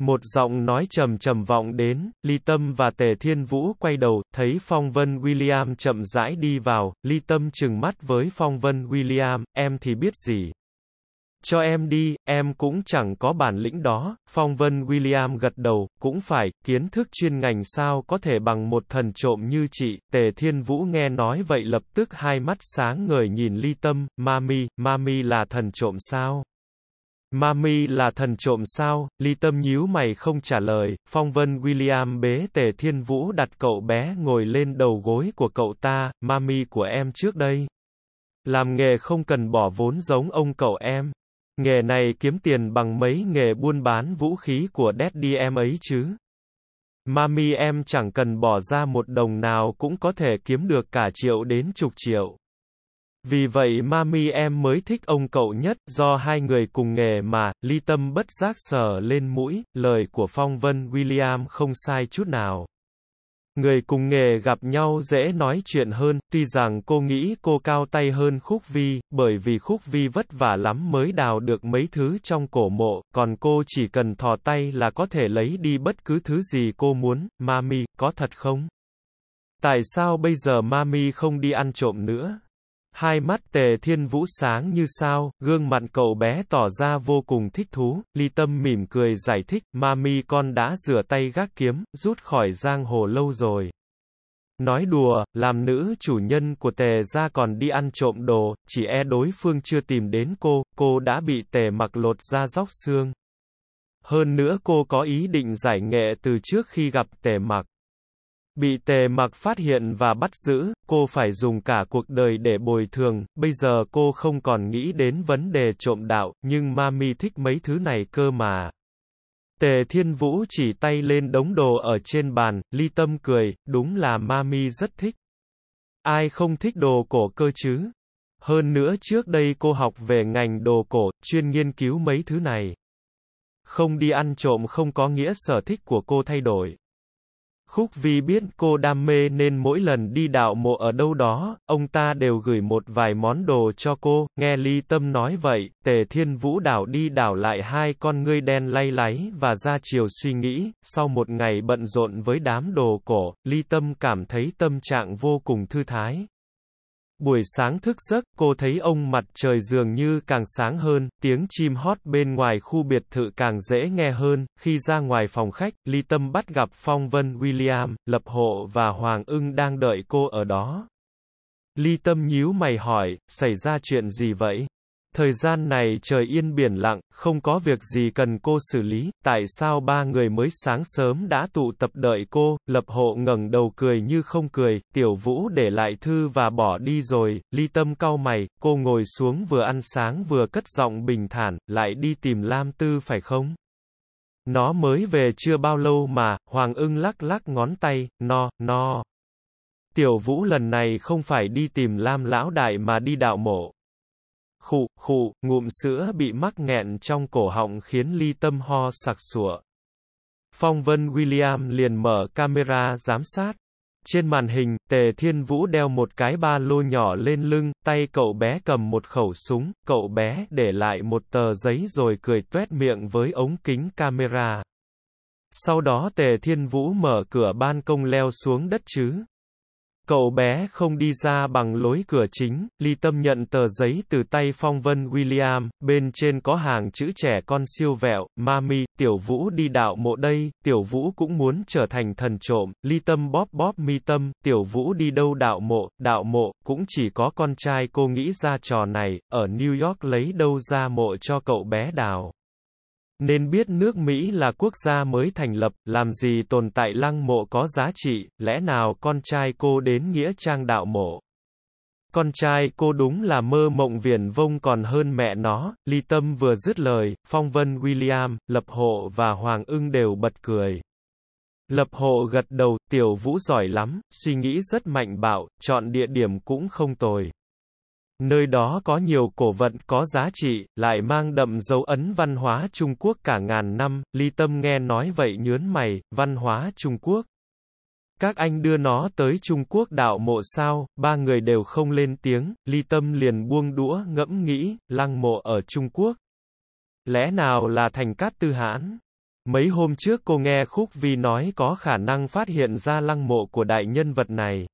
Một giọng nói trầm trầm vọng đến, Ly Tâm và Tề Thiên Vũ quay đầu, thấy Phong Vân William chậm rãi đi vào, Ly Tâm trừng mắt với Phong Vân William, em thì biết gì. Cho em đi, em cũng chẳng có bản lĩnh đó, Phong Vân William gật đầu, cũng phải, kiến thức chuyên ngành sao có thể bằng một thần trộm như chị, Tề Thiên Vũ nghe nói vậy lập tức hai mắt sáng người nhìn Ly Tâm, Mami, Mami là thần trộm sao? Mami là thần trộm sao, ly tâm nhíu mày không trả lời, phong vân William bế tề thiên vũ đặt cậu bé ngồi lên đầu gối của cậu ta, mami của em trước đây. Làm nghề không cần bỏ vốn giống ông cậu em. Nghề này kiếm tiền bằng mấy nghề buôn bán vũ khí của daddy em ấy chứ. Mami em chẳng cần bỏ ra một đồng nào cũng có thể kiếm được cả triệu đến chục triệu. Vì vậy mami em mới thích ông cậu nhất, do hai người cùng nghề mà, ly tâm bất giác sờ lên mũi, lời của phong vân William không sai chút nào. Người cùng nghề gặp nhau dễ nói chuyện hơn, tuy rằng cô nghĩ cô cao tay hơn Khúc Vi, bởi vì Khúc Vi vất vả lắm mới đào được mấy thứ trong cổ mộ, còn cô chỉ cần thò tay là có thể lấy đi bất cứ thứ gì cô muốn, Mami, có thật không? Tại sao bây giờ Mami không đi ăn trộm nữa? Hai mắt tề thiên vũ sáng như sao, gương mặt cậu bé tỏ ra vô cùng thích thú, ly tâm mỉm cười giải thích, mami con đã rửa tay gác kiếm, rút khỏi giang hồ lâu rồi. Nói đùa, làm nữ chủ nhân của tề ra còn đi ăn trộm đồ, chỉ e đối phương chưa tìm đến cô, cô đã bị tề mặc lột ra róc xương. Hơn nữa cô có ý định giải nghệ từ trước khi gặp tề mặc. Bị tề mặc phát hiện và bắt giữ, cô phải dùng cả cuộc đời để bồi thường, bây giờ cô không còn nghĩ đến vấn đề trộm đạo, nhưng Mami thích mấy thứ này cơ mà. Tề Thiên Vũ chỉ tay lên đống đồ ở trên bàn, ly tâm cười, đúng là Mami rất thích. Ai không thích đồ cổ cơ chứ? Hơn nữa trước đây cô học về ngành đồ cổ, chuyên nghiên cứu mấy thứ này. Không đi ăn trộm không có nghĩa sở thích của cô thay đổi. Khúc Vi biết cô đam mê nên mỗi lần đi đạo mộ ở đâu đó, ông ta đều gửi một vài món đồ cho cô, nghe Ly Tâm nói vậy, Tề Thiên Vũ đảo đi đảo lại hai con ngươi đen lay láy và ra chiều suy nghĩ, sau một ngày bận rộn với đám đồ cổ, Ly Tâm cảm thấy tâm trạng vô cùng thư thái, Buổi sáng thức giấc, cô thấy ông mặt trời dường như càng sáng hơn, tiếng chim hót bên ngoài khu biệt thự càng dễ nghe hơn. Khi ra ngoài phòng khách, Ly Tâm bắt gặp Phong Vân William, Lập Hộ và Hoàng ưng đang đợi cô ở đó. Ly Tâm nhíu mày hỏi, xảy ra chuyện gì vậy? Thời gian này trời yên biển lặng, không có việc gì cần cô xử lý, tại sao ba người mới sáng sớm đã tụ tập đợi cô, lập hộ ngẩng đầu cười như không cười, tiểu vũ để lại thư và bỏ đi rồi, ly tâm cau mày, cô ngồi xuống vừa ăn sáng vừa cất giọng bình thản, lại đi tìm Lam Tư phải không? Nó mới về chưa bao lâu mà, Hoàng ưng lắc lắc ngón tay, no, no. Tiểu vũ lần này không phải đi tìm Lam Lão Đại mà đi đạo mộ khụ, khụ, ngụm sữa bị mắc nghẹn trong cổ họng khiến ly tâm ho sặc sụa. Phong Vân William liền mở camera giám sát. Trên màn hình, Tề Thiên Vũ đeo một cái ba lô nhỏ lên lưng, tay cậu bé cầm một khẩu súng, cậu bé để lại một tờ giấy rồi cười tuét miệng với ống kính camera. Sau đó Tề Thiên Vũ mở cửa ban công leo xuống đất chứ. Cậu bé không đi ra bằng lối cửa chính, Ly Tâm nhận tờ giấy từ tay phong vân William, bên trên có hàng chữ trẻ con siêu vẹo, Mami, Tiểu Vũ đi đạo mộ đây, Tiểu Vũ cũng muốn trở thành thần trộm, Ly Tâm bóp bóp mi tâm, Tiểu Vũ đi đâu đạo mộ, đạo mộ, cũng chỉ có con trai cô nghĩ ra trò này, ở New York lấy đâu ra mộ cho cậu bé đào. Nên biết nước Mỹ là quốc gia mới thành lập, làm gì tồn tại lăng mộ có giá trị, lẽ nào con trai cô đến nghĩa trang đạo mộ. Con trai cô đúng là mơ mộng viển vông còn hơn mẹ nó, ly tâm vừa dứt lời, phong vân William, lập hộ và hoàng ưng đều bật cười. Lập hộ gật đầu, tiểu vũ giỏi lắm, suy nghĩ rất mạnh bạo, chọn địa điểm cũng không tồi. Nơi đó có nhiều cổ vận có giá trị, lại mang đậm dấu ấn văn hóa Trung Quốc cả ngàn năm, ly tâm nghe nói vậy nhướn mày, văn hóa Trung Quốc. Các anh đưa nó tới Trung Quốc đạo mộ sao, ba người đều không lên tiếng, ly tâm liền buông đũa ngẫm nghĩ, lăng mộ ở Trung Quốc. Lẽ nào là thành cát tư hãn? Mấy hôm trước cô nghe Khúc Vi nói có khả năng phát hiện ra lăng mộ của đại nhân vật này.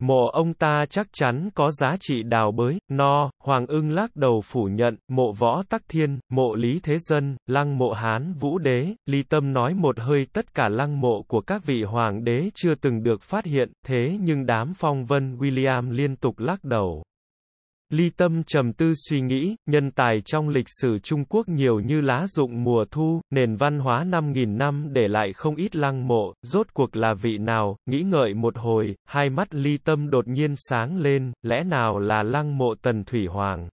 Mộ ông ta chắc chắn có giá trị đào bới, no, Hoàng ưng lắc đầu phủ nhận, mộ võ tắc thiên, mộ lý thế dân, lăng mộ hán vũ đế, ly tâm nói một hơi tất cả lăng mộ của các vị hoàng đế chưa từng được phát hiện, thế nhưng đám phong vân William liên tục lắc đầu. Ly Tâm trầm tư suy nghĩ, nhân tài trong lịch sử Trung Quốc nhiều như lá rụng mùa thu, nền văn hóa 5.000 năm để lại không ít lăng mộ, rốt cuộc là vị nào, nghĩ ngợi một hồi, hai mắt Ly Tâm đột nhiên sáng lên, lẽ nào là lăng mộ Tần Thủy Hoàng.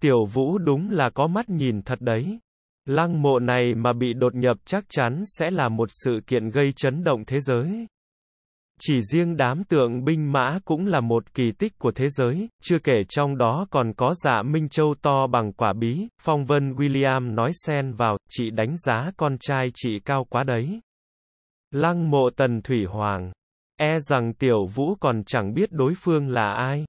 Tiểu Vũ đúng là có mắt nhìn thật đấy. Lăng mộ này mà bị đột nhập chắc chắn sẽ là một sự kiện gây chấn động thế giới. Chỉ riêng đám tượng binh mã cũng là một kỳ tích của thế giới, chưa kể trong đó còn có dạ Minh Châu to bằng quả bí, phong vân William nói xen vào, chị đánh giá con trai chị cao quá đấy. Lăng mộ tần thủy hoàng. E rằng tiểu vũ còn chẳng biết đối phương là ai.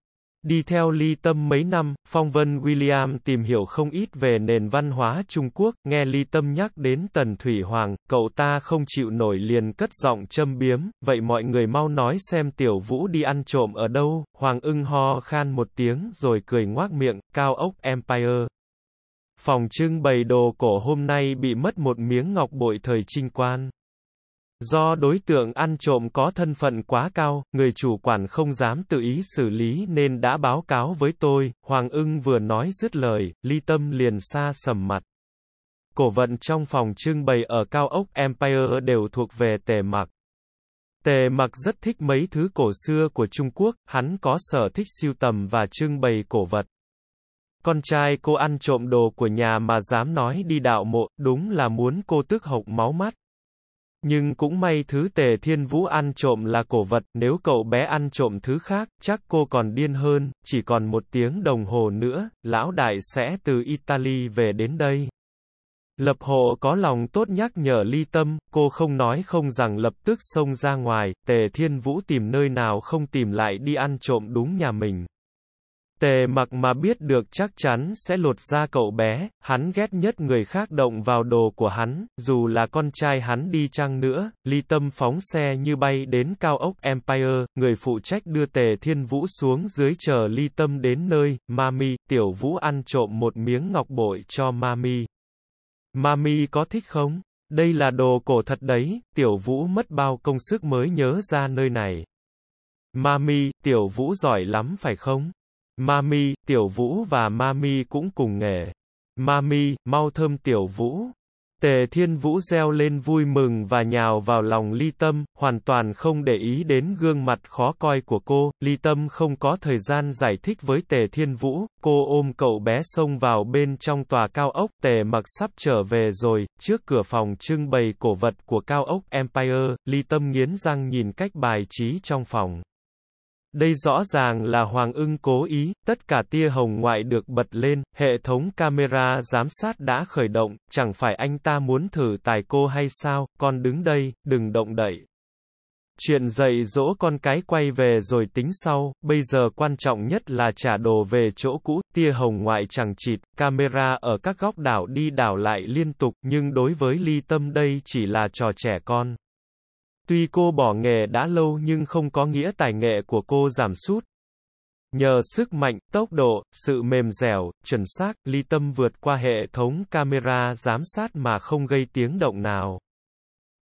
Đi theo Ly Tâm mấy năm, Phong Vân William tìm hiểu không ít về nền văn hóa Trung Quốc, nghe Ly Tâm nhắc đến Tần Thủy Hoàng, cậu ta không chịu nổi liền cất giọng châm biếm, vậy mọi người mau nói xem Tiểu Vũ đi ăn trộm ở đâu, Hoàng ưng ho khan một tiếng rồi cười ngoác miệng, cao ốc Empire. Phòng trưng bày đồ cổ hôm nay bị mất một miếng ngọc bội thời trinh quan. Do đối tượng ăn trộm có thân phận quá cao, người chủ quản không dám tự ý xử lý nên đã báo cáo với tôi, Hoàng ưng vừa nói dứt lời, ly tâm liền xa sầm mặt. Cổ vận trong phòng trưng bày ở cao ốc Empire đều thuộc về tề mặc. Tề mặc rất thích mấy thứ cổ xưa của Trung Quốc, hắn có sở thích siêu tầm và trưng bày cổ vật. Con trai cô ăn trộm đồ của nhà mà dám nói đi đạo mộ, đúng là muốn cô tức hộc máu mắt. Nhưng cũng may thứ tề thiên vũ ăn trộm là cổ vật, nếu cậu bé ăn trộm thứ khác, chắc cô còn điên hơn, chỉ còn một tiếng đồng hồ nữa, lão đại sẽ từ Italy về đến đây. Lập hộ có lòng tốt nhắc nhở ly tâm, cô không nói không rằng lập tức xông ra ngoài, tề thiên vũ tìm nơi nào không tìm lại đi ăn trộm đúng nhà mình. Tề mặc mà biết được chắc chắn sẽ lột ra cậu bé, hắn ghét nhất người khác động vào đồ của hắn, dù là con trai hắn đi chăng nữa, ly tâm phóng xe như bay đến cao ốc Empire, người phụ trách đưa tề thiên vũ xuống dưới chờ ly tâm đến nơi, Mami, tiểu vũ ăn trộm một miếng ngọc bội cho Mami. Mami có thích không? Đây là đồ cổ thật đấy, tiểu vũ mất bao công sức mới nhớ ra nơi này. Mami, tiểu vũ giỏi lắm phải không? Mami, Tiểu Vũ và Mami cũng cùng nghề. Mami, mau thơm Tiểu Vũ. Tề Thiên Vũ reo lên vui mừng và nhào vào lòng Ly Tâm, hoàn toàn không để ý đến gương mặt khó coi của cô, Ly Tâm không có thời gian giải thích với Tề Thiên Vũ, cô ôm cậu bé xông vào bên trong tòa cao ốc, Tề mặc sắp trở về rồi, trước cửa phòng trưng bày cổ vật của cao ốc Empire, Ly Tâm nghiến răng nhìn cách bài trí trong phòng. Đây rõ ràng là Hoàng ưng cố ý, tất cả tia hồng ngoại được bật lên, hệ thống camera giám sát đã khởi động, chẳng phải anh ta muốn thử tài cô hay sao, con đứng đây, đừng động đậy. Chuyện dạy dỗ con cái quay về rồi tính sau, bây giờ quan trọng nhất là trả đồ về chỗ cũ, tia hồng ngoại chẳng chịt, camera ở các góc đảo đi đảo lại liên tục, nhưng đối với ly tâm đây chỉ là trò trẻ con. Tuy cô bỏ nghề đã lâu nhưng không có nghĩa tài nghệ của cô giảm sút. Nhờ sức mạnh, tốc độ, sự mềm dẻo, chuẩn xác, ly tâm vượt qua hệ thống camera giám sát mà không gây tiếng động nào.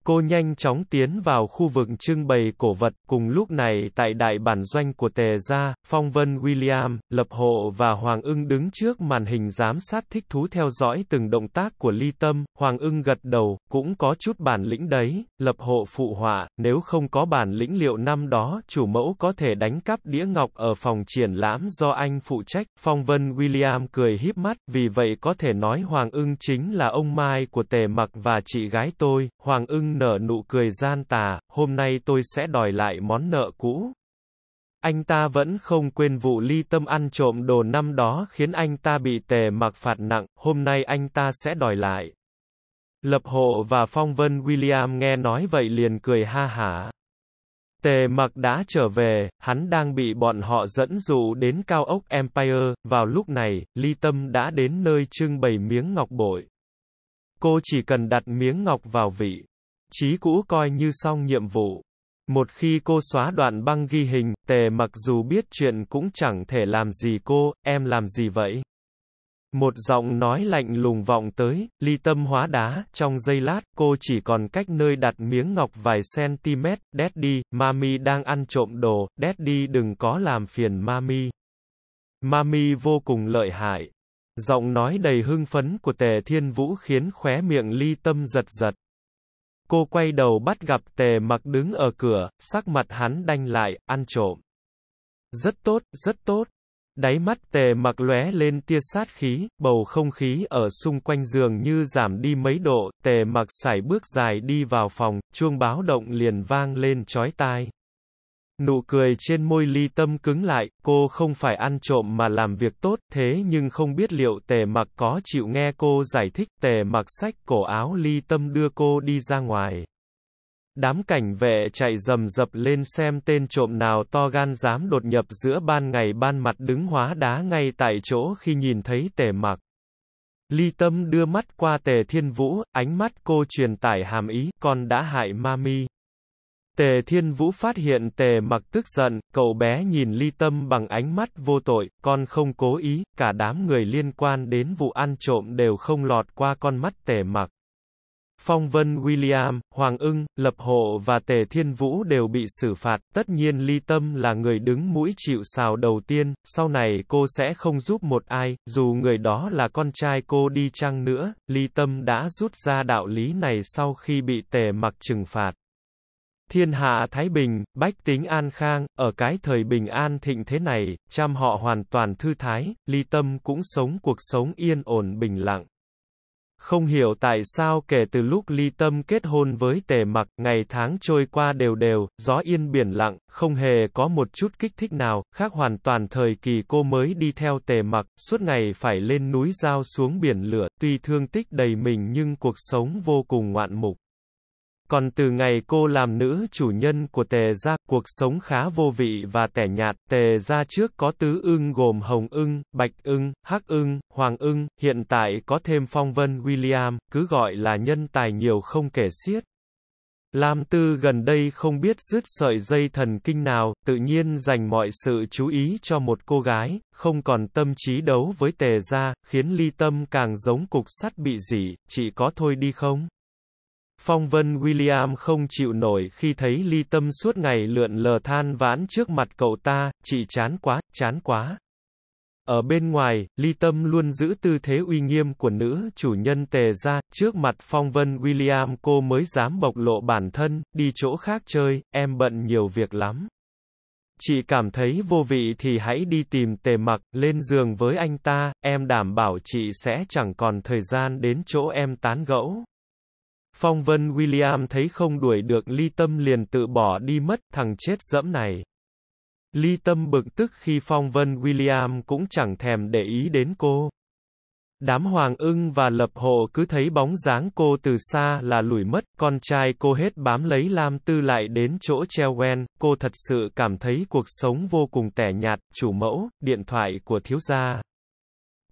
Cô nhanh chóng tiến vào khu vực trưng bày cổ vật, cùng lúc này tại đại bản doanh của Tề Gia, Phong Vân William, Lập Hộ và Hoàng ưng đứng trước màn hình giám sát thích thú theo dõi từng động tác của Ly Tâm, Hoàng ưng gật đầu, cũng có chút bản lĩnh đấy, Lập Hộ phụ họa, nếu không có bản lĩnh liệu năm đó chủ mẫu có thể đánh cắp đĩa ngọc ở phòng triển lãm do anh phụ trách, Phong Vân William cười híp mắt, vì vậy có thể nói Hoàng ưng chính là ông Mai của Tề Mặc và chị gái tôi, Hoàng ưng nở nụ cười gian tà, hôm nay tôi sẽ đòi lại món nợ cũ. Anh ta vẫn không quên vụ ly tâm ăn trộm đồ năm đó khiến anh ta bị tề mặc phạt nặng, hôm nay anh ta sẽ đòi lại. Lập hộ và phong vân William nghe nói vậy liền cười ha hả. Tề mặc đã trở về, hắn đang bị bọn họ dẫn dụ đến cao ốc Empire, vào lúc này, ly tâm đã đến nơi trưng bày miếng ngọc bội. Cô chỉ cần đặt miếng ngọc vào vị, Chí cũ coi như xong nhiệm vụ. Một khi cô xóa đoạn băng ghi hình, tề mặc dù biết chuyện cũng chẳng thể làm gì cô, em làm gì vậy? Một giọng nói lạnh lùng vọng tới, ly tâm hóa đá, trong giây lát, cô chỉ còn cách nơi đặt miếng ngọc vài cm, Daddy, Mami đang ăn trộm đồ, Daddy đừng có làm phiền Mami. Mami vô cùng lợi hại. Giọng nói đầy hưng phấn của tề thiên vũ khiến khóe miệng ly tâm giật giật. Cô quay đầu bắt gặp tề mặc đứng ở cửa, sắc mặt hắn đanh lại, ăn trộm. Rất tốt, rất tốt. Đáy mắt tề mặc lóe lên tia sát khí, bầu không khí ở xung quanh giường như giảm đi mấy độ, tề mặc sải bước dài đi vào phòng, chuông báo động liền vang lên chói tai. Nụ cười trên môi ly tâm cứng lại, cô không phải ăn trộm mà làm việc tốt, thế nhưng không biết liệu tề mặc có chịu nghe cô giải thích tề mặc sách cổ áo ly tâm đưa cô đi ra ngoài. Đám cảnh vệ chạy rầm rập lên xem tên trộm nào to gan dám đột nhập giữa ban ngày ban mặt đứng hóa đá ngay tại chỗ khi nhìn thấy tề mặc. Ly tâm đưa mắt qua tề thiên vũ, ánh mắt cô truyền tải hàm ý, con đã hại mami. Tề Thiên Vũ phát hiện Tề mặc tức giận, cậu bé nhìn ly tâm bằng ánh mắt vô tội, con không cố ý, cả đám người liên quan đến vụ ăn trộm đều không lọt qua con mắt Tề mặc. Phong Vân William, Hoàng ưng, Lập Hộ và Tề Thiên Vũ đều bị xử phạt, tất nhiên Ly Tâm là người đứng mũi chịu sào đầu tiên, sau này cô sẽ không giúp một ai, dù người đó là con trai cô đi chăng nữa, Ly Tâm đã rút ra đạo lý này sau khi bị Tề mặc trừng phạt. Thiên hạ Thái Bình, bách tính an khang, ở cái thời bình an thịnh thế này, trăm họ hoàn toàn thư thái, ly tâm cũng sống cuộc sống yên ổn bình lặng. Không hiểu tại sao kể từ lúc ly tâm kết hôn với tề mặc, ngày tháng trôi qua đều đều, gió yên biển lặng, không hề có một chút kích thích nào, khác hoàn toàn thời kỳ cô mới đi theo tề mặc, suốt ngày phải lên núi giao xuống biển lửa, tuy thương tích đầy mình nhưng cuộc sống vô cùng ngoạn mục. Còn từ ngày cô làm nữ chủ nhân của tề gia, cuộc sống khá vô vị và tẻ nhạt, tề gia trước có tứ ưng gồm hồng ưng, bạch ưng, hắc ưng, hoàng ưng, hiện tại có thêm phong vân William, cứ gọi là nhân tài nhiều không kể xiết. Lam Tư gần đây không biết rứt sợi dây thần kinh nào, tự nhiên dành mọi sự chú ý cho một cô gái, không còn tâm trí đấu với tề gia, khiến ly tâm càng giống cục sắt bị dỉ, Chỉ có thôi đi không? Phong Vân William không chịu nổi khi thấy ly tâm suốt ngày lượn lờ than vãn trước mặt cậu ta, chị chán quá, chán quá. Ở bên ngoài, ly tâm luôn giữ tư thế uy nghiêm của nữ chủ nhân tề ra, trước mặt phong vân William cô mới dám bộc lộ bản thân, đi chỗ khác chơi, em bận nhiều việc lắm. Chị cảm thấy vô vị thì hãy đi tìm tề mặc, lên giường với anh ta, em đảm bảo chị sẽ chẳng còn thời gian đến chỗ em tán gẫu. Phong Vân William thấy không đuổi được ly tâm liền tự bỏ đi mất thằng chết dẫm này. Ly tâm bực tức khi Phong Vân William cũng chẳng thèm để ý đến cô. Đám hoàng ưng và lập hộ cứ thấy bóng dáng cô từ xa là lủi mất, con trai cô hết bám lấy Lam Tư lại đến chỗ treo wen, cô thật sự cảm thấy cuộc sống vô cùng tẻ nhạt, chủ mẫu, điện thoại của thiếu gia.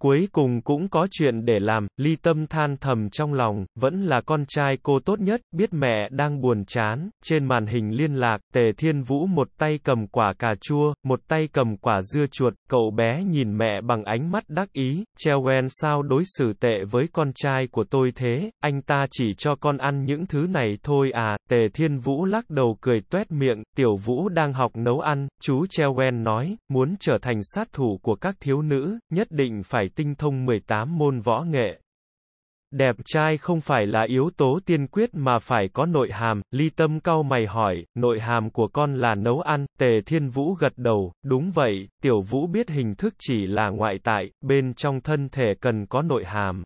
Cuối cùng cũng có chuyện để làm, ly tâm than thầm trong lòng, vẫn là con trai cô tốt nhất, biết mẹ đang buồn chán, trên màn hình liên lạc, tề thiên vũ một tay cầm quả cà chua, một tay cầm quả dưa chuột, cậu bé nhìn mẹ bằng ánh mắt đắc ý, treo wen sao đối xử tệ với con trai của tôi thế, anh ta chỉ cho con ăn những thứ này thôi à, tề thiên vũ lắc đầu cười tuét miệng, tiểu vũ đang học nấu ăn, chú treo wen nói, muốn trở thành sát thủ của các thiếu nữ, nhất định phải tinh thông 18 môn võ nghệ. Đẹp trai không phải là yếu tố tiên quyết mà phải có nội hàm, ly tâm cao mày hỏi, nội hàm của con là nấu ăn, tề thiên vũ gật đầu, đúng vậy, tiểu vũ biết hình thức chỉ là ngoại tại, bên trong thân thể cần có nội hàm.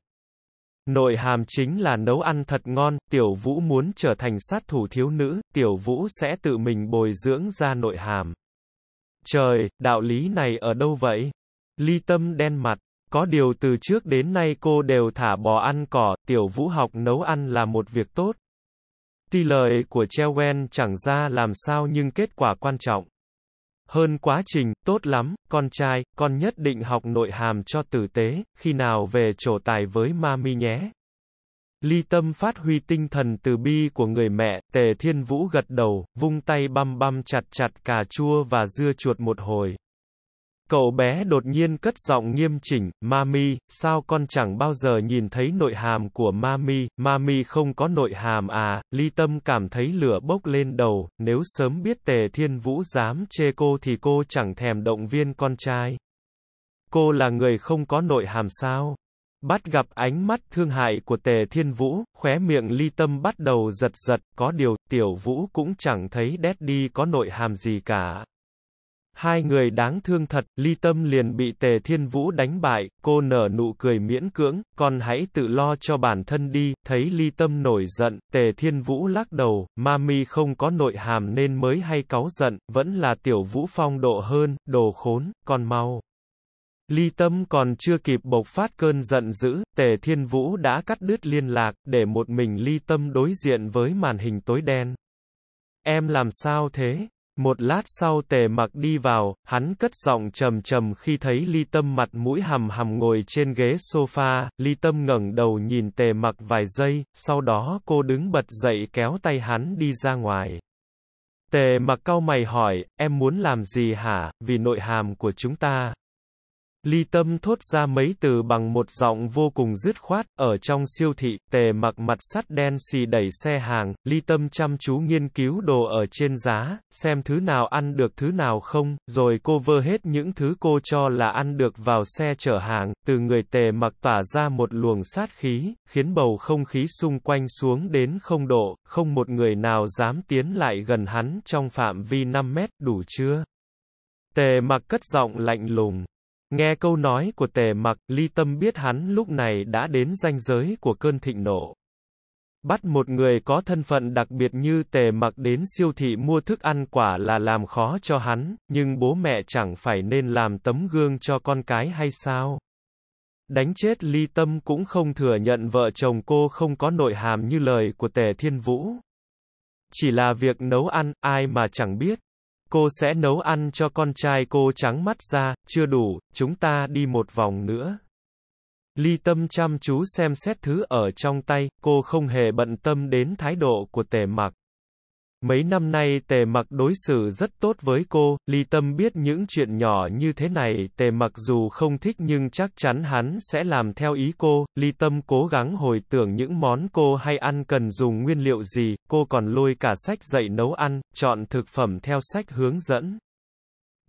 Nội hàm chính là nấu ăn thật ngon, tiểu vũ muốn trở thành sát thủ thiếu nữ, tiểu vũ sẽ tự mình bồi dưỡng ra nội hàm. Trời, đạo lý này ở đâu vậy? Ly tâm đen mặt, có điều từ trước đến nay cô đều thả bò ăn cỏ, tiểu vũ học nấu ăn là một việc tốt. Tuy lời của Chewen chẳng ra làm sao nhưng kết quả quan trọng. Hơn quá trình, tốt lắm, con trai, con nhất định học nội hàm cho tử tế, khi nào về trổ tài với mami nhé. Ly tâm phát huy tinh thần từ bi của người mẹ, tề thiên vũ gật đầu, vung tay băm băm chặt chặt cà chua và dưa chuột một hồi. Cậu bé đột nhiên cất giọng nghiêm chỉnh, Mami, sao con chẳng bao giờ nhìn thấy nội hàm của Mami, Mami không có nội hàm à, ly tâm cảm thấy lửa bốc lên đầu, nếu sớm biết tề thiên vũ dám chê cô thì cô chẳng thèm động viên con trai. Cô là người không có nội hàm sao? Bắt gặp ánh mắt thương hại của tề thiên vũ, khóe miệng ly tâm bắt đầu giật giật, có điều tiểu vũ cũng chẳng thấy đét đi có nội hàm gì cả. Hai người đáng thương thật, ly tâm liền bị tề thiên vũ đánh bại, cô nở nụ cười miễn cưỡng, con hãy tự lo cho bản thân đi, thấy ly tâm nổi giận, tề thiên vũ lắc đầu, mami không có nội hàm nên mới hay cáu giận, vẫn là tiểu vũ phong độ hơn, đồ khốn, con mau. Ly tâm còn chưa kịp bộc phát cơn giận dữ, tề thiên vũ đã cắt đứt liên lạc, để một mình ly tâm đối diện với màn hình tối đen. Em làm sao thế? Một lát sau tề mặc đi vào, hắn cất giọng trầm trầm khi thấy ly tâm mặt mũi hầm hầm ngồi trên ghế sofa, ly tâm ngẩng đầu nhìn tề mặc vài giây, sau đó cô đứng bật dậy kéo tay hắn đi ra ngoài. Tề mặc cau mày hỏi, em muốn làm gì hả, vì nội hàm của chúng ta, Ly Tâm thốt ra mấy từ bằng một giọng vô cùng dứt khoát, ở trong siêu thị, tề mặc mặt sắt đen xì đẩy xe hàng, Ly Tâm chăm chú nghiên cứu đồ ở trên giá, xem thứ nào ăn được thứ nào không, rồi cô vơ hết những thứ cô cho là ăn được vào xe chở hàng, từ người tề mặc tỏa ra một luồng sát khí, khiến bầu không khí xung quanh xuống đến không độ, không một người nào dám tiến lại gần hắn trong phạm vi 5 mét, đủ chưa? Tề mặc cất giọng lạnh lùng. Nghe câu nói của tề mặc, ly tâm biết hắn lúc này đã đến ranh giới của cơn thịnh nộ. Bắt một người có thân phận đặc biệt như tề mặc đến siêu thị mua thức ăn quả là làm khó cho hắn, nhưng bố mẹ chẳng phải nên làm tấm gương cho con cái hay sao? Đánh chết ly tâm cũng không thừa nhận vợ chồng cô không có nội hàm như lời của tề thiên vũ. Chỉ là việc nấu ăn, ai mà chẳng biết cô sẽ nấu ăn cho con trai cô trắng mắt ra, chưa đủ, chúng ta đi một vòng nữa. Ly tâm chăm chú xem xét thứ ở trong tay, cô không hề bận tâm đến thái độ của tề mặc. Mấy năm nay tề mặc đối xử rất tốt với cô, ly tâm biết những chuyện nhỏ như thế này tề mặc dù không thích nhưng chắc chắn hắn sẽ làm theo ý cô, ly tâm cố gắng hồi tưởng những món cô hay ăn cần dùng nguyên liệu gì, cô còn lôi cả sách dạy nấu ăn, chọn thực phẩm theo sách hướng dẫn.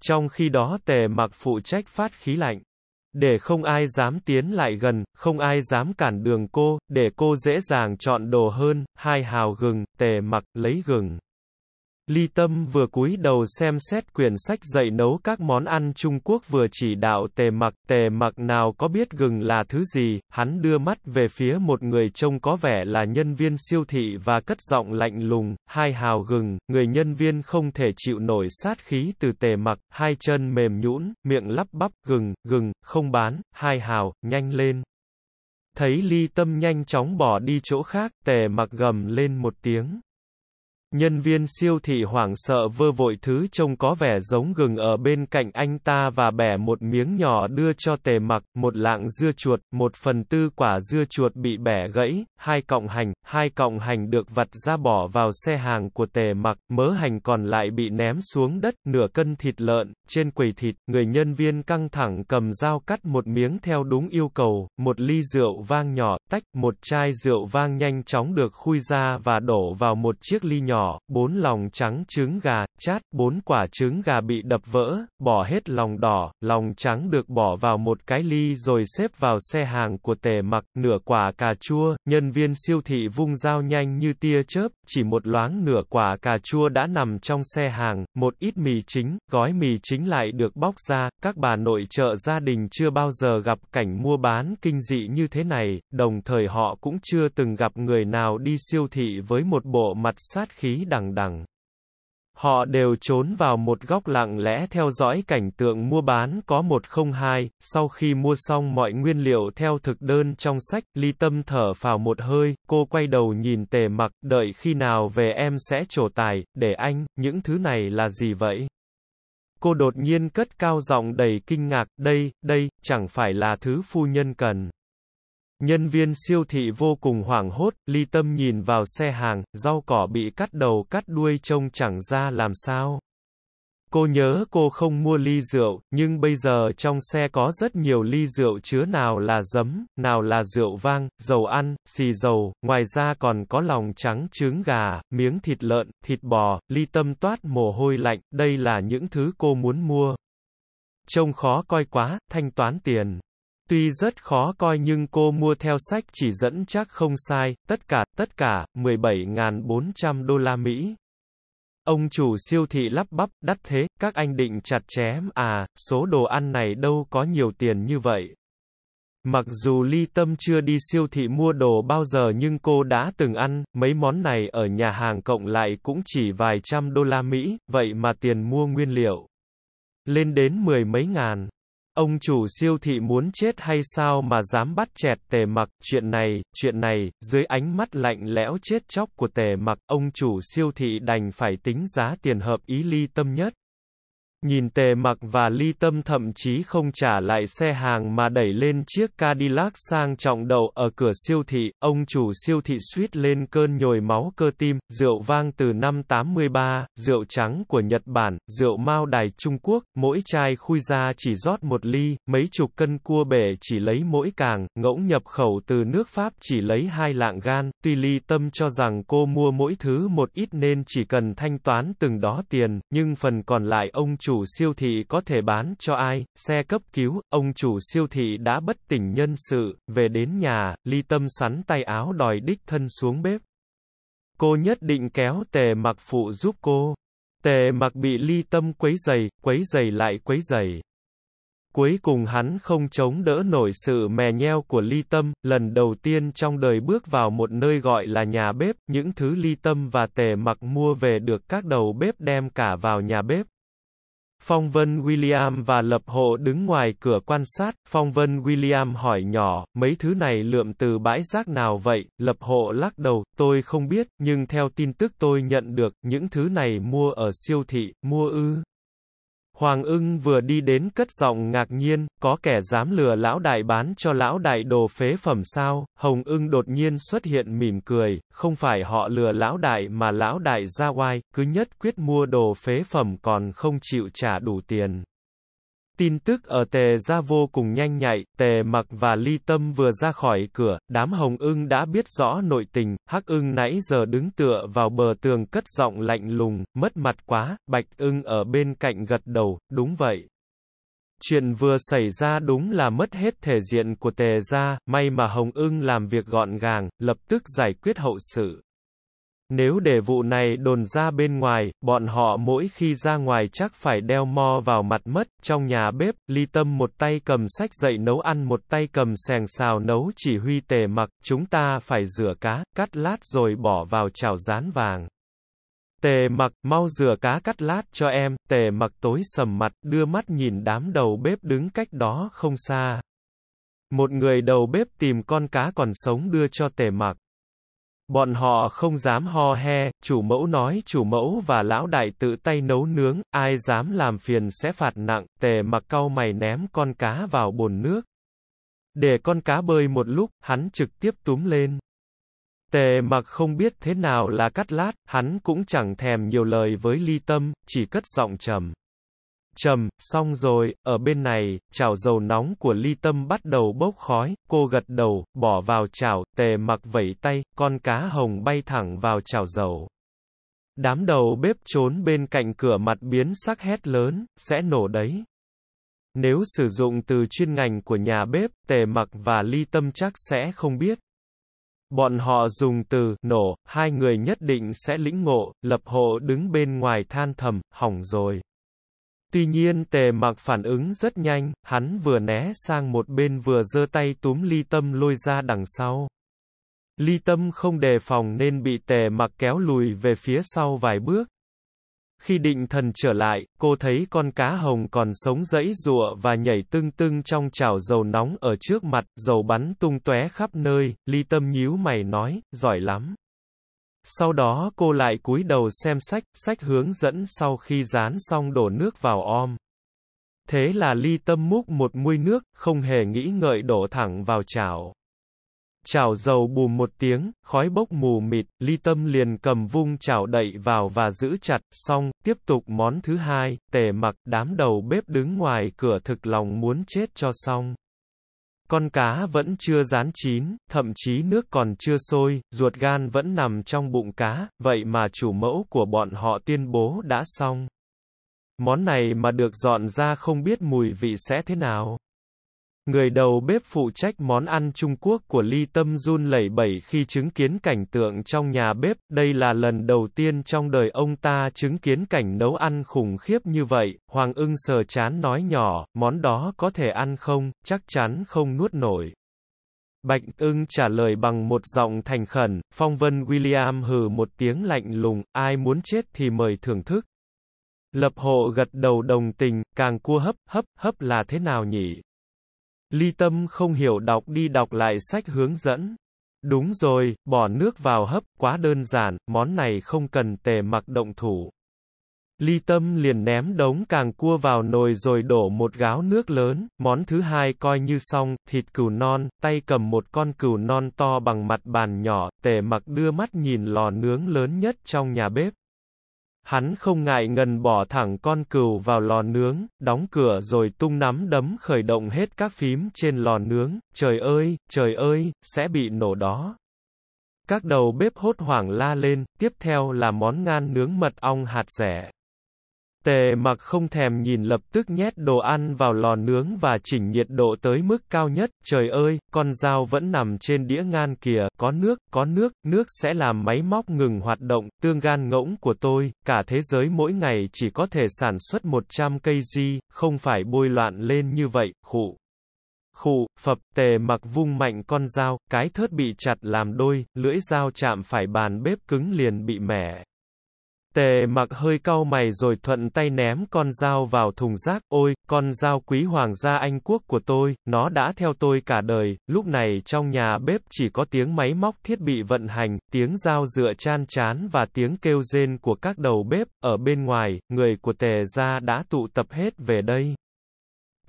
Trong khi đó tề mặc phụ trách phát khí lạnh. Để không ai dám tiến lại gần, không ai dám cản đường cô, để cô dễ dàng chọn đồ hơn, hai hào gừng, tề mặc, lấy gừng. Ly Tâm vừa cúi đầu xem xét quyển sách dạy nấu các món ăn Trung Quốc vừa chỉ đạo tề mặc, tề mặc nào có biết gừng là thứ gì, hắn đưa mắt về phía một người trông có vẻ là nhân viên siêu thị và cất giọng lạnh lùng, hai hào gừng, người nhân viên không thể chịu nổi sát khí từ tề mặc, hai chân mềm nhũn, miệng lắp bắp, gừng, gừng, không bán, hai hào, nhanh lên. Thấy ly tâm nhanh chóng bỏ đi chỗ khác, tề mặc gầm lên một tiếng. Nhân viên siêu thị hoảng sợ vơ vội thứ trông có vẻ giống gừng ở bên cạnh anh ta và bẻ một miếng nhỏ đưa cho tề mặc, một lạng dưa chuột, một phần tư quả dưa chuột bị bẻ gãy, hai cọng hành, hai cọng hành được vặt ra bỏ vào xe hàng của tề mặc, mớ hành còn lại bị ném xuống đất, nửa cân thịt lợn, trên quầy thịt, người nhân viên căng thẳng cầm dao cắt một miếng theo đúng yêu cầu, một ly rượu vang nhỏ, tách, một chai rượu vang nhanh chóng được khui ra và đổ vào một chiếc ly nhỏ nhỏ, 4 lòng trắng trứng gà, chát, 4 quả trứng gà bị đập vỡ, bỏ hết lòng đỏ, lòng trắng được bỏ vào một cái ly rồi xếp vào xe hàng của tề mặc, nửa quả cà chua, nhân viên siêu thị vung dao nhanh như tia chớp, chỉ một loáng nửa quả cà chua đã nằm trong xe hàng, một ít mì chính, gói mì chính lại được bóc ra, các bà nội trợ gia đình chưa bao giờ gặp cảnh mua bán kinh dị như thế này, đồng thời họ cũng chưa từng gặp người nào đi siêu thị với một bộ mặt sát khí khí đằng đằng. Họ đều trốn vào một góc lặng lẽ theo dõi cảnh tượng mua bán có một không hai. sau khi mua xong mọi nguyên liệu theo thực đơn trong sách, ly tâm thở phào một hơi, cô quay đầu nhìn tề mặc, đợi khi nào về em sẽ trổ tài, để anh, những thứ này là gì vậy? Cô đột nhiên cất cao giọng đầy kinh ngạc, đây, đây, chẳng phải là thứ phu nhân cần. Nhân viên siêu thị vô cùng hoảng hốt, ly tâm nhìn vào xe hàng, rau cỏ bị cắt đầu cắt đuôi trông chẳng ra làm sao. Cô nhớ cô không mua ly rượu, nhưng bây giờ trong xe có rất nhiều ly rượu chứa nào là giấm, nào là rượu vang, dầu ăn, xì dầu, ngoài ra còn có lòng trắng trứng gà, miếng thịt lợn, thịt bò, ly tâm toát mồ hôi lạnh, đây là những thứ cô muốn mua. Trông khó coi quá, thanh toán tiền. Tuy rất khó coi nhưng cô mua theo sách chỉ dẫn chắc không sai, tất cả, tất cả, 17.400 đô la Mỹ. Ông chủ siêu thị lắp bắp, đắt thế, các anh định chặt chém à, số đồ ăn này đâu có nhiều tiền như vậy. Mặc dù Ly Tâm chưa đi siêu thị mua đồ bao giờ nhưng cô đã từng ăn, mấy món này ở nhà hàng cộng lại cũng chỉ vài trăm đô la Mỹ, vậy mà tiền mua nguyên liệu. Lên đến mười mấy ngàn. Ông chủ siêu thị muốn chết hay sao mà dám bắt chẹt tề mặc, chuyện này, chuyện này, dưới ánh mắt lạnh lẽo chết chóc của tề mặc, ông chủ siêu thị đành phải tính giá tiền hợp ý ly tâm nhất. Nhìn tề mặc và ly tâm thậm chí không trả lại xe hàng mà đẩy lên chiếc Cadillac sang trọng đầu ở cửa siêu thị, ông chủ siêu thị suýt lên cơn nhồi máu cơ tim, rượu vang từ năm 83, rượu trắng của Nhật Bản, rượu Mao Đài Trung Quốc, mỗi chai khui ra chỉ rót một ly, mấy chục cân cua bể chỉ lấy mỗi càng, ngỗng nhập khẩu từ nước Pháp chỉ lấy hai lạng gan, tuy ly tâm cho rằng cô mua mỗi thứ một ít nên chỉ cần thanh toán từng đó tiền, nhưng phần còn lại ông chủ chủ siêu thị có thể bán cho ai, xe cấp cứu, ông chủ siêu thị đã bất tỉnh nhân sự, về đến nhà, ly tâm sắn tay áo đòi đích thân xuống bếp. Cô nhất định kéo tề mặc phụ giúp cô. Tề mặc bị ly tâm quấy dày, quấy dày lại quấy dày. Cuối cùng hắn không chống đỡ nổi sự mè nheo của ly tâm, lần đầu tiên trong đời bước vào một nơi gọi là nhà bếp, những thứ ly tâm và tề mặc mua về được các đầu bếp đem cả vào nhà bếp. Phong Vân William và Lập Hộ đứng ngoài cửa quan sát, Phong Vân William hỏi nhỏ, mấy thứ này lượm từ bãi rác nào vậy? Lập Hộ lắc đầu, tôi không biết, nhưng theo tin tức tôi nhận được, những thứ này mua ở siêu thị, mua ư? Hoàng ưng vừa đi đến cất giọng ngạc nhiên, có kẻ dám lừa lão đại bán cho lão đại đồ phế phẩm sao, hồng ưng đột nhiên xuất hiện mỉm cười, không phải họ lừa lão đại mà lão đại ra oai, cứ nhất quyết mua đồ phế phẩm còn không chịu trả đủ tiền. Tin tức ở Tề ra vô cùng nhanh nhạy, Tề mặc và Ly Tâm vừa ra khỏi cửa, đám hồng ưng đã biết rõ nội tình, hắc ưng nãy giờ đứng tựa vào bờ tường cất giọng lạnh lùng, mất mặt quá, bạch ưng ở bên cạnh gật đầu, đúng vậy. Chuyện vừa xảy ra đúng là mất hết thể diện của Tề gia may mà hồng ưng làm việc gọn gàng, lập tức giải quyết hậu sự. Nếu để vụ này đồn ra bên ngoài, bọn họ mỗi khi ra ngoài chắc phải đeo mo vào mặt mất, trong nhà bếp, ly tâm một tay cầm sách dậy nấu ăn một tay cầm sèng xào nấu chỉ huy tề mặc, chúng ta phải rửa cá, cắt lát rồi bỏ vào chảo rán vàng. Tề mặc, mau rửa cá cắt lát cho em, tề mặc tối sầm mặt, đưa mắt nhìn đám đầu bếp đứng cách đó không xa. Một người đầu bếp tìm con cá còn sống đưa cho tề mặc. Bọn họ không dám ho he, chủ mẫu nói chủ mẫu và lão đại tự tay nấu nướng, ai dám làm phiền sẽ phạt nặng, tề mặc cau mày ném con cá vào bồn nước. Để con cá bơi một lúc, hắn trực tiếp túm lên. Tề mặc không biết thế nào là cắt lát, hắn cũng chẳng thèm nhiều lời với ly tâm, chỉ cất giọng trầm trầm, xong rồi, ở bên này, chảo dầu nóng của ly tâm bắt đầu bốc khói, cô gật đầu, bỏ vào chảo, tề mặc vẩy tay, con cá hồng bay thẳng vào chảo dầu. Đám đầu bếp trốn bên cạnh cửa mặt biến sắc hét lớn, sẽ nổ đấy. Nếu sử dụng từ chuyên ngành của nhà bếp, tề mặc và ly tâm chắc sẽ không biết. Bọn họ dùng từ nổ, hai người nhất định sẽ lĩnh ngộ, lập hộ đứng bên ngoài than thầm, hỏng rồi. Tuy nhiên tề mặc phản ứng rất nhanh, hắn vừa né sang một bên vừa giơ tay túm ly tâm lôi ra đằng sau. Ly tâm không đề phòng nên bị tề mặc kéo lùi về phía sau vài bước. Khi định thần trở lại, cô thấy con cá hồng còn sống dẫy rụa và nhảy tưng tưng trong chảo dầu nóng ở trước mặt, dầu bắn tung tóe khắp nơi, ly tâm nhíu mày nói, giỏi lắm. Sau đó cô lại cúi đầu xem sách, sách hướng dẫn sau khi dán xong đổ nước vào om. Thế là ly tâm múc một muôi nước, không hề nghĩ ngợi đổ thẳng vào chảo. Chảo dầu bùm một tiếng, khói bốc mù mịt, ly tâm liền cầm vung chảo đậy vào và giữ chặt, xong, tiếp tục món thứ hai, tề mặc, đám đầu bếp đứng ngoài cửa thực lòng muốn chết cho xong. Con cá vẫn chưa rán chín, thậm chí nước còn chưa sôi, ruột gan vẫn nằm trong bụng cá, vậy mà chủ mẫu của bọn họ tuyên bố đã xong. Món này mà được dọn ra không biết mùi vị sẽ thế nào. Người đầu bếp phụ trách món ăn Trung Quốc của Ly Tâm run lẩy bẩy khi chứng kiến cảnh tượng trong nhà bếp, đây là lần đầu tiên trong đời ông ta chứng kiến cảnh nấu ăn khủng khiếp như vậy, Hoàng ưng sờ chán nói nhỏ, món đó có thể ăn không, chắc chắn không nuốt nổi. Bạch ưng trả lời bằng một giọng thành khẩn, phong vân William hừ một tiếng lạnh lùng, ai muốn chết thì mời thưởng thức. Lập hộ gật đầu đồng tình, càng cua hấp, hấp, hấp là thế nào nhỉ? Ly Tâm không hiểu đọc đi đọc lại sách hướng dẫn. Đúng rồi, bỏ nước vào hấp, quá đơn giản, món này không cần tề mặc động thủ. Ly Tâm liền ném đống càng cua vào nồi rồi đổ một gáo nước lớn, món thứ hai coi như xong, thịt cừu non, tay cầm một con cừu non to bằng mặt bàn nhỏ, tề mặc đưa mắt nhìn lò nướng lớn nhất trong nhà bếp. Hắn không ngại ngần bỏ thẳng con cừu vào lò nướng, đóng cửa rồi tung nắm đấm khởi động hết các phím trên lò nướng, trời ơi, trời ơi, sẽ bị nổ đó. Các đầu bếp hốt hoảng la lên, tiếp theo là món ngan nướng mật ong hạt rẻ. Tề mặc không thèm nhìn lập tức nhét đồ ăn vào lò nướng và chỉnh nhiệt độ tới mức cao nhất, trời ơi, con dao vẫn nằm trên đĩa ngan kìa, có nước, có nước, nước sẽ làm máy móc ngừng hoạt động, tương gan ngỗng của tôi, cả thế giới mỗi ngày chỉ có thể sản xuất 100 cây di, không phải bôi loạn lên như vậy, khụ. Khụ, phập, tề mặc vung mạnh con dao, cái thớt bị chặt làm đôi, lưỡi dao chạm phải bàn bếp cứng liền bị mẻ. Tề mặc hơi cau mày rồi thuận tay ném con dao vào thùng rác, ôi, con dao quý hoàng gia Anh quốc của tôi, nó đã theo tôi cả đời, lúc này trong nhà bếp chỉ có tiếng máy móc thiết bị vận hành, tiếng dao dựa chan chán và tiếng kêu rên của các đầu bếp, ở bên ngoài, người của tề gia đã tụ tập hết về đây.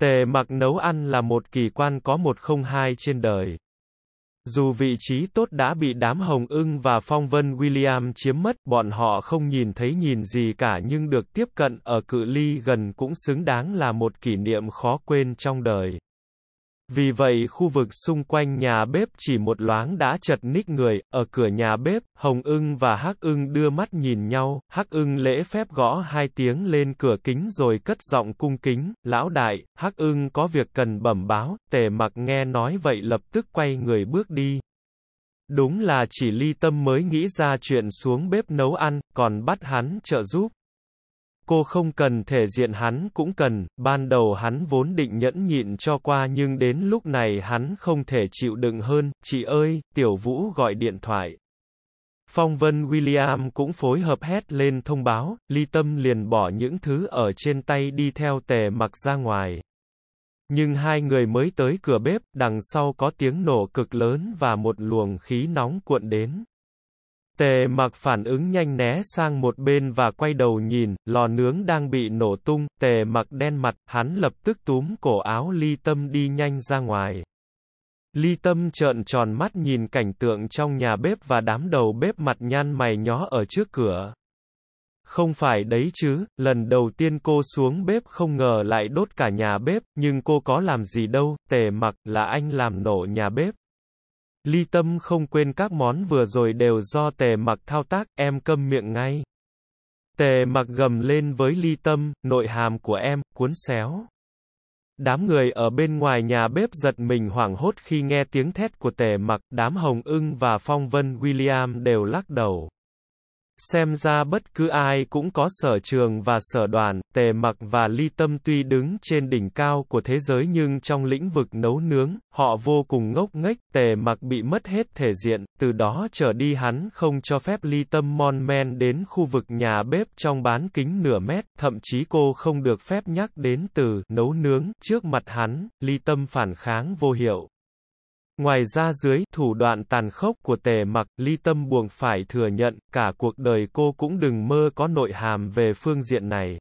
Tề mặc nấu ăn là một kỳ quan có một không hai trên đời. Dù vị trí tốt đã bị đám Hồng ưng và Phong Vân William chiếm mất, bọn họ không nhìn thấy nhìn gì cả nhưng được tiếp cận ở cự ly gần cũng xứng đáng là một kỷ niệm khó quên trong đời. Vì vậy khu vực xung quanh nhà bếp chỉ một loáng đã chật ních người, ở cửa nhà bếp, Hồng ưng và Hắc ưng đưa mắt nhìn nhau, Hắc ưng lễ phép gõ hai tiếng lên cửa kính rồi cất giọng cung kính, lão đại, Hắc ưng có việc cần bẩm báo, tề mặc nghe nói vậy lập tức quay người bước đi. Đúng là chỉ ly tâm mới nghĩ ra chuyện xuống bếp nấu ăn, còn bắt hắn trợ giúp cô không cần thể diện hắn cũng cần, ban đầu hắn vốn định nhẫn nhịn cho qua nhưng đến lúc này hắn không thể chịu đựng hơn, chị ơi, tiểu vũ gọi điện thoại. Phong Vân William cũng phối hợp hét lên thông báo, ly tâm liền bỏ những thứ ở trên tay đi theo tề mặc ra ngoài. Nhưng hai người mới tới cửa bếp, đằng sau có tiếng nổ cực lớn và một luồng khí nóng cuộn đến. Tề mặc phản ứng nhanh né sang một bên và quay đầu nhìn, lò nướng đang bị nổ tung, tề mặc đen mặt, hắn lập tức túm cổ áo ly tâm đi nhanh ra ngoài. Ly tâm trợn tròn mắt nhìn cảnh tượng trong nhà bếp và đám đầu bếp mặt nhăn mày nhó ở trước cửa. Không phải đấy chứ, lần đầu tiên cô xuống bếp không ngờ lại đốt cả nhà bếp, nhưng cô có làm gì đâu, tề mặc, là anh làm nổ nhà bếp. Ly tâm không quên các món vừa rồi đều do tề mặc thao tác, em câm miệng ngay. Tề mặc gầm lên với ly tâm, nội hàm của em, cuốn xéo. Đám người ở bên ngoài nhà bếp giật mình hoảng hốt khi nghe tiếng thét của tề mặc, đám hồng ưng và phong vân William đều lắc đầu xem ra bất cứ ai cũng có sở trường và sở đoàn, tề mặc và ly tâm tuy đứng trên đỉnh cao của thế giới nhưng trong lĩnh vực nấu nướng, họ vô cùng ngốc nghếch, tề mặc bị mất hết thể diện, từ đó trở đi hắn không cho phép ly tâm mon men đến khu vực nhà bếp trong bán kính nửa mét, thậm chí cô không được phép nhắc đến từ nấu nướng trước mặt hắn, ly tâm phản kháng vô hiệu, Ngoài ra dưới thủ đoạn tàn khốc của tề mặc, ly tâm buộc phải thừa nhận, cả cuộc đời cô cũng đừng mơ có nội hàm về phương diện này.